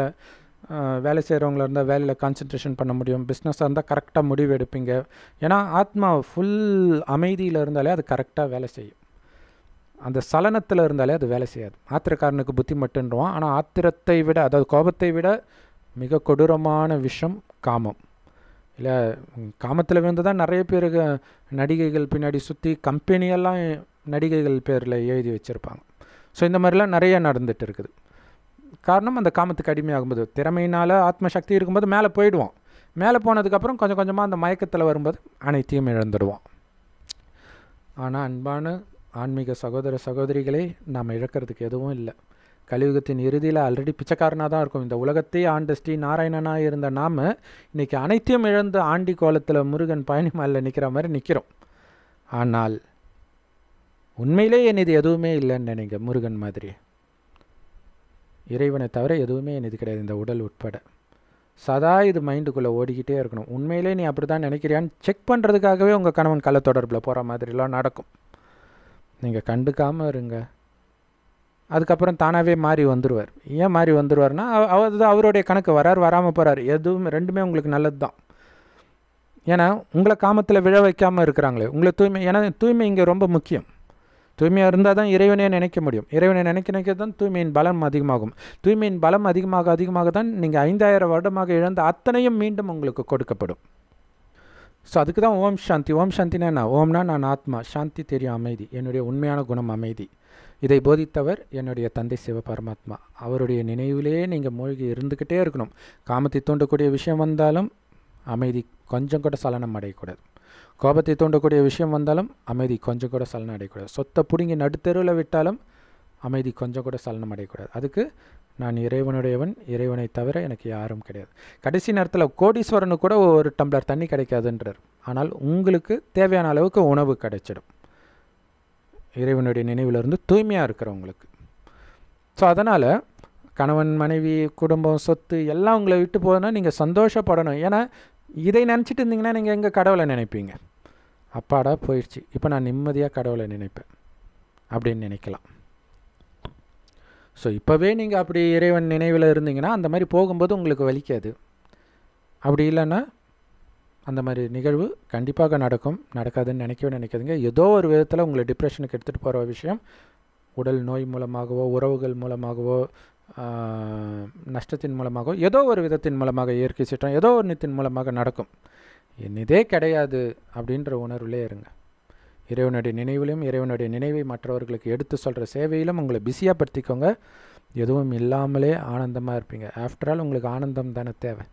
வேலை செய்கிறவங்களா இருந்தால் வேலையில் கான்சன்ட்ரேஷன் பண்ண முடியும் பிஸ்னஸாக இருந்தால் கரெக்டாக முடிவு எடுப்பீங்க ஏன்னா ஆத்மா ஃபுல் அமைதியில் இருந்தாலே அது கரெக்டாக வேலை செய்யும் அந்த சலனத்தில் இருந்தாலே அது வேலை செய்யாது ஆத்திரக்காரனுக்கு புத்தி மட்டுன்றோம் ஆனால் ஆத்திரத்தை விட அதாவது கோபத்தை விட மிக கொடூரமான விஷம் காமம் இல்லை காமத்தில் விழுந்து தான் நிறைய பேர் நடிகைகள் பின்னாடி சுற்றி கம்பெனியெல்லாம் நடிகைகள் பேரில் எழுதி வச்சுருப்பாங்க ஸோ இந்த மாதிரிலாம் நிறைய நடந்துகிட்டு இருக்குது காரணம் அந்த காமத்துக்கு அடிமையாகும்போது திறமையினால் ஆத்மசக்தி இருக்கும்போது மேலே போயிடுவோம் மேலே போனதுக்கப்புறம் கொஞ்சம் கொஞ்சமாக அந்த மயக்கத்தில் வரும்போது அனைத்தையும் இழந்துடுவோம் ஆனால் அன்பான ஆன்மீக சகோதர சகோதரிகளை நாம் இழக்கிறதுக்கு எதுவும் இல்லை கலியுகத்தின் இறுதியில் ஆல்ரெடி பிச்சைக்காரனாக தான் இருக்கும் இந்த உலகத்தையே ஆண்ட ஸ்ரீ நாராயணனாக இருந்த நாம் இன்றைக்கி அனைத்தையும் இழந்த ஆண்டி கோலத்தில் முருகன் பழனி நிற்கிற மாதிரி நிற்கிறோம் ஆனால் உண்மையிலே என் இது எதுவுமே இல்லைன்னு நினைங்க முருகன் மாதிரி இறைவனை தவிர எதுவுமே எனது கிடையாது இந்த உடல் உட்பட சதா இது மைண்டுக்குள்ளே ஓடிக்கிட்டே இருக்கணும் உண்மையிலே நீ அப்படி தான் நினைக்கிறியான்னு செக் பண்ணுறதுக்காகவே உங்கள் கணவன் கலை தொடர்பில் போகிற மாதிரிலாம் நடக்கும் நீங்கள் கண்டுக்காமல் இருங்க அதுக்கப்புறம் தானாகவே மாறி வந்துடுவார் ஏன் மாறி வந்துடுவார்னா அவர் தான் அவருடைய கணக்கு வரார் வராமல் போகிறார் எதுவும் ரெண்டுமே உங்களுக்கு நல்லது தான் ஏன்னா உங்களை காமத்தில் விழ வைக்காமல் இருக்கிறாங்களே உங்களை தூய்மை ஏன்னா தூய்மை இங்கே ரொம்ப முக்கியம் தூய்மையாக இருந்தால் தான் இறைவனே நினைக்க முடியும் இறைவனை நினைக்க நினைக்க தான் தூய்மையின் பலம் அதிகமாகும் தூய்மையின் பலம் அதிகமாக அதிகமாக தான் நீங்கள் ஐந்தாயிரம் வருடமாக இழந்த அத்தனையும் மீண்டும் உங்களுக்கு கொடுக்கப்படும் ஸோ அதுக்கு தான் ஓம் சாந்தி ஓம் சாந்தினா என்ன ஓம்னா நான் ஆத்மா சாந்தி தெரியும் அமைதி என்னுடைய உண்மையான குணம் அமைதி இதை போதித்தவர் என்னுடைய தந்தை சிவபரமாத்மா அவருடைய நினைவிலேயே நீங்கள் மூழ்கி இருந்துக்கிட்டே இருக்கணும் காமத்தை தூண்டக்கூடிய விஷயம் வந்தாலும் அமைதி கொஞ்சம் கூட சலனம் அடையக்கூடாது கோபத்தை தூண்டக்கூடிய விஷயம் வந்தாலும் அமைதி கொஞ்சம் கூட சலனம் அடையக்கூடாது சொத்தை பிடுங்கி நடுத்தருவில் விட்டாலும் அமைதி கொஞ்சம் கூட சலனம் அடையக்கூடாது அதுக்கு நான் இறைவனுடையவன் இறைவனை தவிர எனக்கு யாரும் கிடையாது கடைசி நேரத்தில் கோடீஸ்வரனு கூட ஒரு டம்ளர் தண்ணி கிடைக்காதுன்றார் ஆனால் உங்களுக்கு தேவையான அளவுக்கு உணவு கிடைச்சிடும் இறைவனுடைய நினைவிலிருந்து தூய்மையாக இருக்கிறவங்களுக்கு ஸோ அதனால் கணவன் மனைவி குடும்பம் சொத்து எல்லாம் உங்களை விட்டு போதுனா நீங்கள் சந்தோஷப்படணும் ஏன்னா இதை நினச்சிட்டு இருந்தீங்கன்னா நீங்கள் எங்கள் கடவுளை நினைப்பீங்க அப்பாடா போயிடுச்சு இப்போ நான் நிம்மதியாக கடவுளை நினைப்பேன் அப்படின்னு நினைக்கலாம் ஸோ இப்போவே நீங்கள் அப்படி இறைவன் நினைவில் இருந்தீங்கன்னா அந்த மாதிரி போகும்போது உங்களுக்கு வலிக்காது அப்படி இல்லைன்னா அந்த மாதிரி நிகழ்வு கண்டிப்பாக நடக்கும் நடக்காதுன்னு நினைக்கவே நினைக்காதுங்க ஏதோ ஒரு விதத்தில் உங்களை டிப்ரெஷனுக்கு எடுத்துகிட்டு போகிற விஷயம் உடல் நோய் மூலமாகவோ உறவுகள் மூலமாகவோ நஷ்டத்தின் மூலமாகவோ ஏதோ ஒரு விதத்தின் மூலமாக இயற்கை சீற்றம் ஏதோ ஒன்றத்தின் மூலமாக நடக்கும் என்னதே கிடையாது அப்படின்ற உணர்வுலே இருங்க இறைவனுடைய நினைவிலும் இறைவனுடைய நினைவை மற்றவர்களுக்கு எடுத்து சொல்கிற சேவையிலும் உங்களை பிஸியாக படுத்திக்கோங்க எதுவும் இல்லாமலே ஆனந்தமாக இருப்பீங்க ஆஃப்டர் ஆல் உங்களுக்கு ஆனந்தம் தானே தேவை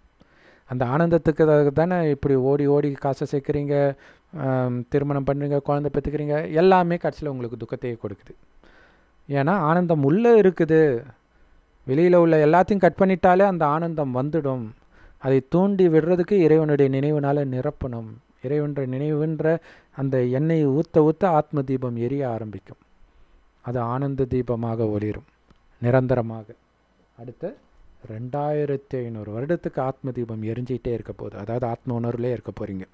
அந்த ஆனந்தத்துக்கு தானே இப்படி ஓடி ஓடி காசை சேர்க்குறீங்க திருமணம் பண்ணுறீங்க குழந்தை பெற்றுக்கிறீங்க எல்லாமே கடைசியில் உங்களுக்கு துக்கத்தையே கொடுக்குது ஏன்னா ஆனந்தம் உள்ளே இருக்குது வெளியில் உள்ள எல்லாத்தையும் கட் பண்ணிட்டாலே அந்த ஆனந்தம் வந்துடும் அதை தூண்டி விடுறதுக்கு இறைவனுடைய நினைவுனால் நிரப்பணும் இறைவன்ற நினைவுன்ற அந்த எண்ணெயை ஊற்ற ஊற்ற ஆத்ம தீபம் எரிய ஆரம்பிக்கும் அது ஆனந்த தீபமாக ஒளிரும் நிரந்தரமாக அடுத்து ரெண்டாயிரத்தி ஐநூறு வருடத்துக்கு ஆத்ம தீபம் எரிஞ்சிக்கிட்டே இருக்க போகுது அதாவது ஆத்ம உணர்வுலே இருக்க போகிறீங்க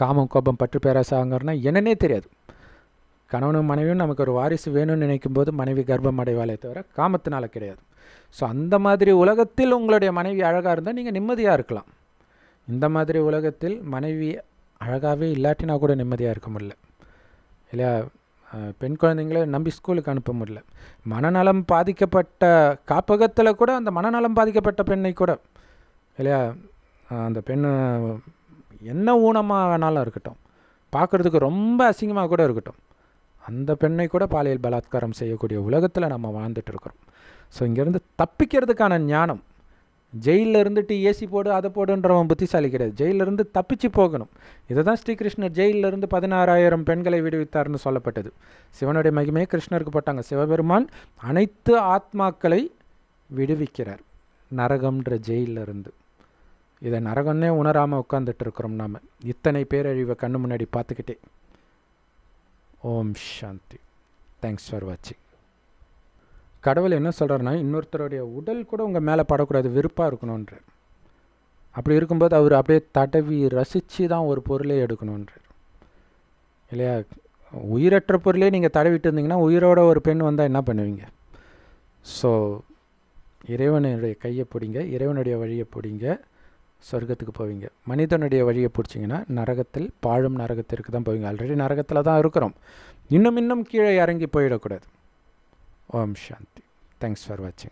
காமம் கோபம் பற்று பேராசாங்கிறனா என்னன்னே தெரியாது கணவனும் மனைவியும் நமக்கு ஒரு வாரிசு வேணும்னு நினைக்கும் போது மனைவி கர்ப்பம் அடைவாலே தவிர காமத்தினால் கிடையாது ஸோ அந்த மாதிரி உலகத்தில் உங்களுடைய மனைவி அழகாக இருந்தால் நீங்கள் நிம்மதியாக இருக்கலாம் இந்த மாதிரி உலகத்தில் மனைவி அழகாகவே இல்லாட்டினா கூட நிம்மதியாக இருக்க முடியல இல்லையா பெண் குழந்தைங்கள நம்பி ஸ்கூலுக்கு அனுப்ப முடியல மனநலம் பாதிக்கப்பட்ட காப்பகத்தில் கூட அந்த மனநலம் பாதிக்கப்பட்ட பெண்ணை கூட இல்லையா அந்த பெண் என்ன ஊனமாக வேணாலும் இருக்கட்டும் பார்க்குறதுக்கு ரொம்ப அசிங்கமாக கூட இருக்கட்டும் அந்த பெண்ணை கூட பாலியல் பலாத்காரம் செய்யக்கூடிய உலகத்தில் நம்ம வாழ்ந்துட்டு இருக்கிறோம் ஸோ இங்கேருந்து தப்பிக்கிறதுக்கான ஞானம் ஜெயிலில் இருந்துட்டு ஏசி போடு அதை போடுன்றவன் புத்திசாலி கிடையாது ஜெயிலிருந்து தப்பிச்சு போகணும் இதை தான் ஸ்ரீகிருஷ்ணர் ஜெயிலிருந்து பதினாறாயிரம் பெண்களை விடுவித்தார்னு சொல்லப்பட்டது சிவனுடைய மகிமையை கிருஷ்ணருக்கு போட்டாங்க சிவபெருமான் அனைத்து ஆத்மாக்களை விடுவிக்கிறார் நரகம்ன்ற ஜெயிலிருந்து இதை நரகம்னே உணராமல் உட்காந்துட்டு இருக்கிறோம் நாம் இத்தனை பேரழிவை கண்ணு முன்னாடி பார்த்துக்கிட்டே ஓம் சாந்தி தேங்க்ஸ் ஃபார் வாட்சிங் கடவுள் என்ன சொல்கிறாருன்னா இன்னொருத்தருடைய உடல் கூட உங்கள் மேலே படக்கூடாது விருப்பாக இருக்கணுன்றார் அப்படி இருக்கும்போது அவர் அப்படியே தடவி ரசித்து தான் ஒரு பொருளே எடுக்கணுன்றார் இல்லையா உயிரற்ற பொருளே நீங்கள் தடவிட்டு இருந்தீங்கன்னா உயிரோட ஒரு பெண் வந்தால் என்ன பண்ணுவீங்க ஸோ இறைவனுடைய கையை பிடிங்க இறைவனுடைய வழியை பிடிங்க சொர்க்கத்துக்கு போவீங்க மனிதனுடைய வழியை பிடிச்சிங்கன்னா நரகத்தில் பாழும் நரகத்திற்கு தான் போவீங்க ஆல்ரெடி நரகத்தில் தான் இருக்கிறோம் இன்னும் இன்னும் கீழே இறங்கி போயிடக்கூடாது Om Shanti. Thanks for watching.